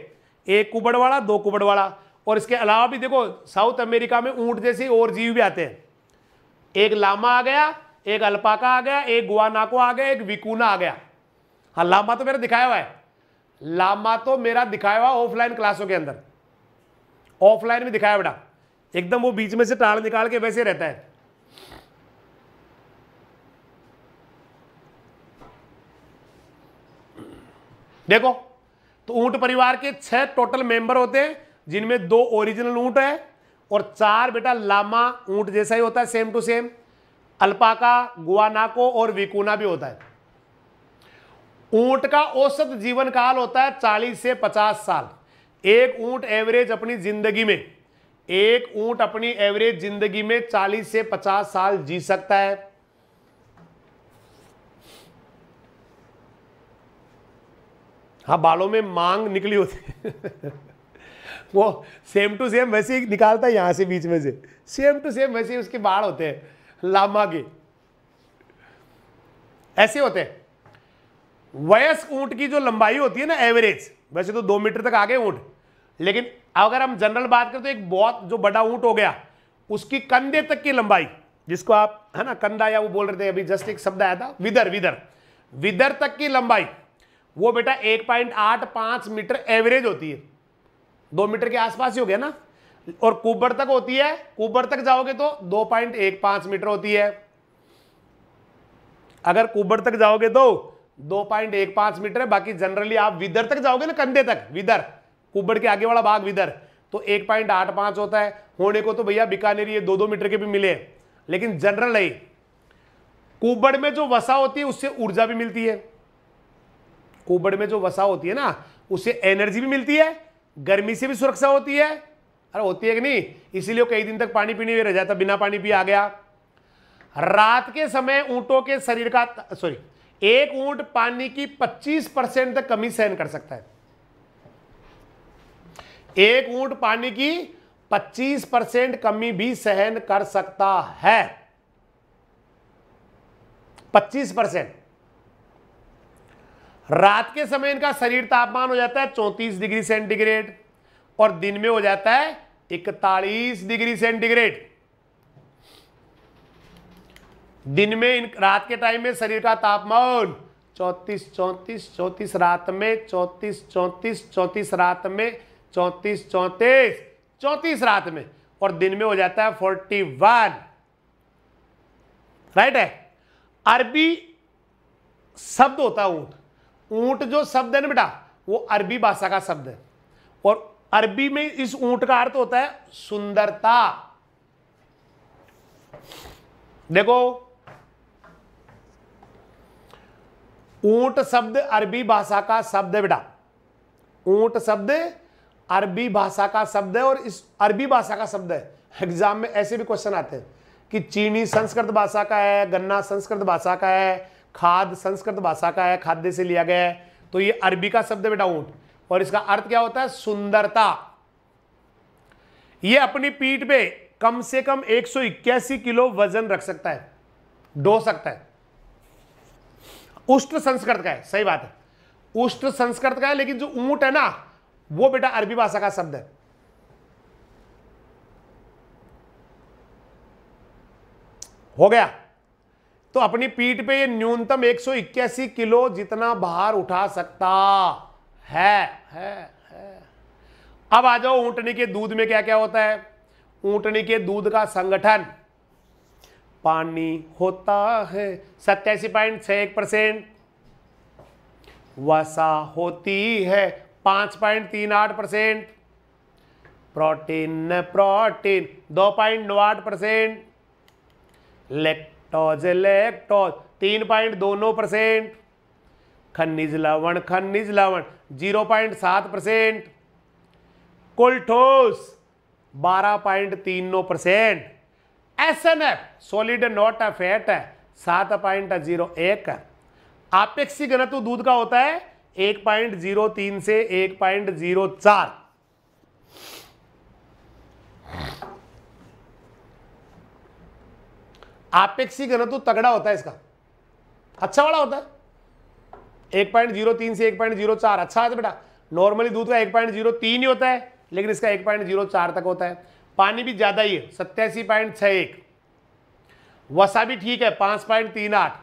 एक कुबड़ वाला दो कुबड़ वाला और इसके अलावा भी देखो साउथ अमेरिका में ऊंट जैसे और जीव भी आते हैं एक लामा आ गया एक अल्पाका आ गया एक गुआनाको आ गया एक विकूना आ गया हाँ लामा तो मेरा दिखाया हुआ है लामा तो मेरा दिखाया हुआ ऑफलाइन क्लासों के अंदर ऑफलाइन में दिखाया बेटा एकदम वो बीच में से टाड़ निकाल के वैसे रहता है देखो तो ऊंट परिवार के छह टोटल मेंबर होते हैं जिनमें दो ओरिजिनल ऊंट है और चार बेटा लामा ऊंट जैसा ही होता है same to same alpaca guanaco और विकुना भी होता है ऊंट का औसत जीवन काल होता है 40 से 50 साल एक ऊंट एवरेज अपनी जिंदगी में एक ऊँट अपनी एवरेज जिंदगी में 40 से 50 साल जी सकता है हाँ बालों में मांग निकली होती है वो सेम टू सेम वैसे ही निकालता है यहाँ से बीच में से सेम टू सेम वैसे ही उसके बाढ़ होते हैं लामा के ऐसे होते हैं वयस ऊंट की जो लंबाई होती है ना एवरेज वैसे तो दो मीटर तक आगे ऊंट लेकिन अगर हम जनरल बात करें तो एक बहुत जो बड़ा ऊंट हो गया उसकी कंधे तक की लंबाई जिसको आप है ना कंधा या वो बोल रहे थे अभी जस्ट एक शब्द आया था विदर विदर विदर तक की लंबाई वो बेटा एक पॉइंट आठ पांच मीटर एवरेज होती है दो मीटर के आसपास ही हो गया ना और कुबर तक होती है कुबर तक जाओगे तो दो पॉइंट एक पांच मीटर होती है अगर कुबर तक जाओगे तो दो पॉइंट एक पांच मीटर है बाकी जनरली आप विदर तक जाओगे ना कंधे तक विदर कुबर के आगे वाला भाग विदर तो एक पॉइंट आठ पांच होता है होने को तो भैया बीकानेर ये दो दो मीटर के भी मिले लेकिन जनरल है कुबड़ में जो वसा होती है उससे ऊर्जा भी मिलती है कुबड़ में जो वसा होती है ना उससे एनर्जी भी मिलती है गर्मी से भी सुरक्षा होती है अरे होती है कि नहीं इसीलिए कई दिन तक पानी पीने भी रह जाता बिना पानी पी आ गया रात के समय ऊंटों के शरीर का सॉरी एक ऊंट पानी की 25 परसेंट तक कमी सहन कर सकता है एक ऊंट पानी की 25 परसेंट कमी भी सहन कर सकता है 25 परसेंट रात के समय इनका शरीर तापमान हो जाता है चौंतीस डिग्री सेंटीग्रेड और दिन में हो जाता है इकतालीस डिग्री सेंटीग्रेड दिन में इन रात के टाइम में शरीर का तापमान चौंतीस चौंतीस चौंतीस रात में चौंतीस चौंतीस चौंतीस रात में चौंतीस चौंतीस चौंतीस रात में और दिन में हो जाता है फोर्टी वन राइट है अरबी शब्द होता है ऊंट ऊंट जो शब्द है ना बेटा वो अरबी भाषा का शब्द है और अरबी में इस ऊंट का अर्थ होता है सुंदरता देखो ऊंट शब्द अरबी भाषा का शब्द है बेटा ऊंट शब्द अरबी भाषा का शब्द है और इस अरबी भाषा का शब्द है एग्जाम में ऐसे भी क्वेश्चन आते हैं कि चीनी संस्कृत भाषा का है गन्ना संस्कृत भाषा का है खाद संस्कृत भाषा का है खाद्य से लिया गया है तो ये अरबी का शब्द बेटा ऊंट और इसका अर्थ क्या होता है सुंदरता ये अपनी पीठ पे कम से कम इक्यासी किलो वजन रख सकता है ढो सकता है उष्ट संस्कृत का है सही बात है उष्ट संस्कृत का है लेकिन जो ऊंट है ना वो बेटा अरबी भाषा का शब्द है हो गया तो अपनी पीठ पे ये न्यूनतम इक्यासी किलो जितना भार उठा सकता है, है, है। अब आ जाओ ऊंटनी के दूध में क्या क्या होता है ऊंटनी के दूध का संगठन पानी होता है सत्यासी पॉइंट छह एक परसेंट वसा होती है पांच पॉइंट तीन आठ परसेंट प्रोटीन प्रोटीन दो पॉइंट नौ आठ परसेंट लेक टॉज टॉजलैक्टॉज तीन पॉइंट दोनों परसेंट खनिज लवण खनिज लवण जीरो पॉइंट सात परसेंट कुल ठोस बारह पॉइंट तीन नौ percent S N F solid not of at है सात पॉइंट जीरो एक आपेक्षी घनत्व दूध का होता है एक पॉइंट जीरो तीन से एक पॉइंट जीरो चार आपेक्षिक घनत्व तगड़ा होता है इसका अच्छा वाला होता है एक पॉइंट जीरो तीन से एक पॉइंट जीरो चार अच्छा है तो बेटा नॉर्मली दूध का एक पॉइंट जीरो तीन ही होता है लेकिन इसका एक पॉइंट जीरो चार तक होता है पानी भी ज़्यादा ही है सत्यासी पॉइंट छः एक वसा भी ठीक है पाँच पॉइंट तीन आठ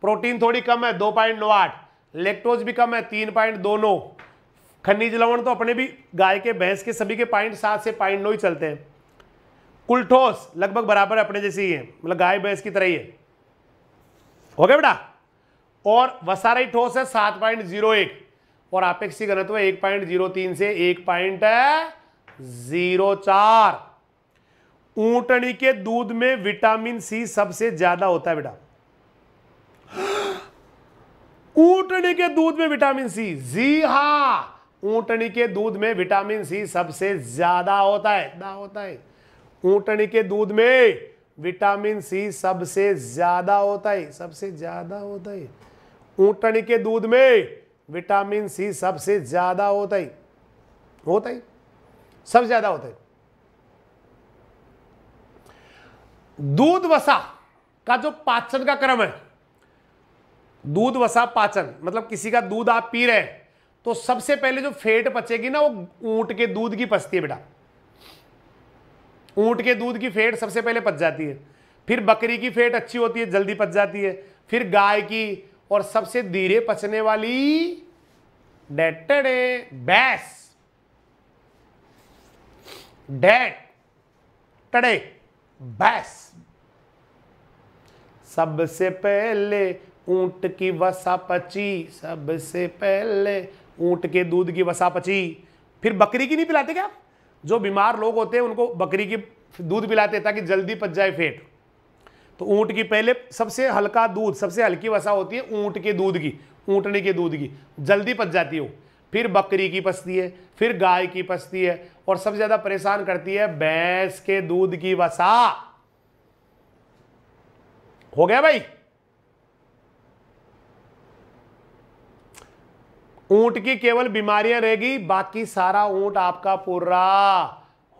प्रोटीन थोड़ी कम है दो पॉइंट नौ आठ लेक्टोज भी कम है तीन पॉइंट दो नौ खनिज लवण तो अपने भी गाय के भैंस के सभी के पॉइंट सात से पॉइंट नौ ही चलते हैं कुलठोस लगभग बराबर अपने जैसी ही है मतलब गाय भैंस की तरह ही है हो गया बेटा और वसाराई ठोस है सात पॉइंट जीरो एक और आपेक्षिक घनत्व एक पॉइंट जीरो तीन से एक पॉइंट जीरो चार ऊटनी के दूध में विटामिन सी सबसे ज्यादा होता है बेटा ऊटनी के दूध में विटामिन सी जी हा ऊटनी के दूध में विटामिन सी सबसे ज्यादा होता है ना होता है ऊटनी के दूध में विटामिन सी सबसे ज्यादा होता है सबसे ज्यादा होता है ऊटनी के दूध में विटामिन सी सबसे ज्यादा होता ही होता ही सबसे ज्यादा होता है दूध वसा का जो पाचन का क्रम है दूध वसा पाचन मतलब किसी का दूध आप पी रहे हैं तो सबसे पहले जो फेट पचेगी ना वो ऊंट के दूध की पचती है बेटा ऊँट के दूध की फेट सबसे पहले पच जाती है फिर बकरी की फेट अच्छी होती है जल्दी पच जाती है फिर गाय की और सबसे धीरे पचने वाली डेटडे बैस डेट टडे बैस सबसे पहले ऊंट की वसा पची सबसे पहले ऊंट के दूध की वसा पची फिर बकरी की नहीं पिलाते क्या आप जो बीमार लोग होते हैं उनको बकरी की दूध पिलाते ताकि जल्दी पच जाए फेट तो ऊँट की पहले सबसे हल्का दूध सबसे हल्की वसा होती है ऊँट के दूध की ऊँटने के दूध की जल्दी पच जाती हो फिर बकरी की पस्ती है फिर गाय की पस्ती है और सबसे ज़्यादा परेशान करती है भैंस के दूध की वसा हो गया भाई ऊंट की केवल बीमारियां रहेगी बाकी सारा ऊंट आपका पूरा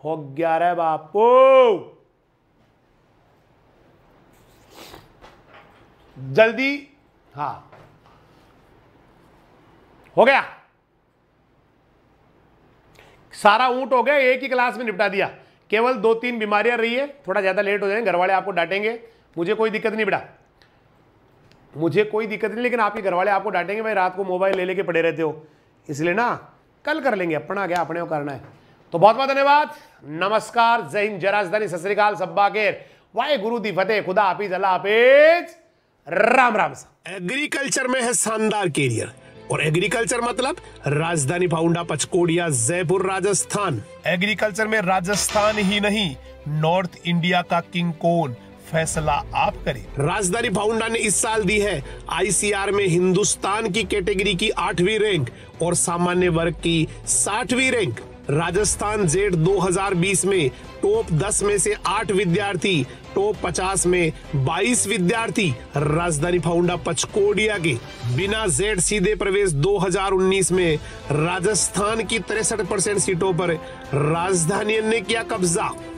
हो गया रे बापू जल्दी हा हो गया सारा ऊंट हो गया एक ही क्लास में निपटा दिया केवल दो तीन बीमारियां रही है थोड़ा ज़्यादा लेट हो जाएंगे घर वाले आपको डांटेंगे मुझे कोई दिक्कत नहीं बेटा मुझे कोई दिक्कत नहीं लेकिन आपके घरवाले आपको डांटेंगे भाई रात को मोबाइल ले लेके पड़े रहते हो इसलिए ना कल कर लेंगे अपना क्या अपने को करना है तो बहुत बहुत धन्यवाद नमस्कार जय हिंद जय राजधानी सत श्रीकाल सब्बा केर वाहे गुरु दी फतेह खुदा हाफिज अल्लाह हाफिज राम राम एग्रीकल्चर में है शानदार कैरियर और एग्रीकल्चर मतलब राजधानी फाउंडा पचकोड़िया जयपुर राजस्थान एग्रीकल्चर में राजस्थान ही नहीं नॉर्थ इंडिया का किंग कोन फैसला आप करें राजधानी फाउंडा ने इस साल दी है आईसीआर में हिंदुस्तान की कैटेगरी की आठवीं रैंक और सामान्य वर्ग की साठवीं रैंक राजस्थान जेड 2020 में टॉप 10 में से 8 विद्यार्थी टॉप 50 में 22 विद्यार्थी राजधानी फाउंडा पचकोडिया के बिना जेड सीधे प्रवेश 2019 में राजस्थान की तिरसठ परसेंट सीटों पर राजधानी ने किया कब्जा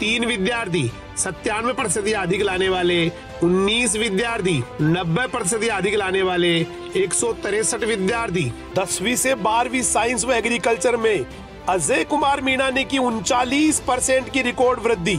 तीन विद्यार्थी सत्तानवे प्रतिशत अधिक लाने वाले उन्नीस विद्यार्थी नब्बे प्रतिशत अधिक लाने वाले एक सौ तिरसठ विद्यार्थी दसवीं से बारहवीं साइंस व एग्रीकल्चर में अजय कुमार मीणा ने की उनचालीस परसेंट की रिकॉर्ड वृद्धि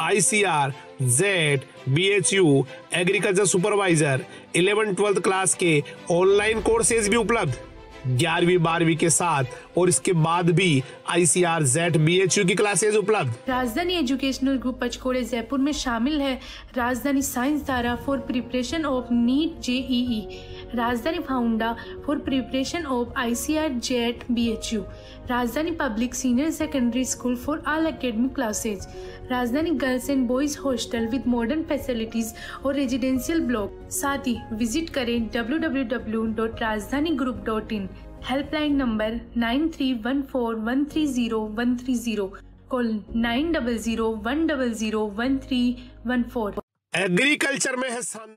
ICR JET U agriculture supervisor eleven twelfth class के ऑनलाइन कोर्सेज भी उपलब्ध ग्यारहवीं बारहवीं के साथ और इसके बाद भी I C R JET B H U की क्लासेज उपलब्ध राजधानी एजुकेशनल ग्रुप पचकोड़े जयपुर में शामिल है राजधानी साइंस धारा for preparation of NEET JEE Rajdhani फाउंडा for preparation of ICR JET BHU Rajdhani public senior secondary school for all academic classes Rajdhani girls and boys hostel with modern facilities और residential block साथ ही visit करें W W W dot Rajdhani group dot in helpline number nine three one four one three zero one three zero call nine double zero one double zero one three one four agriculture में है सन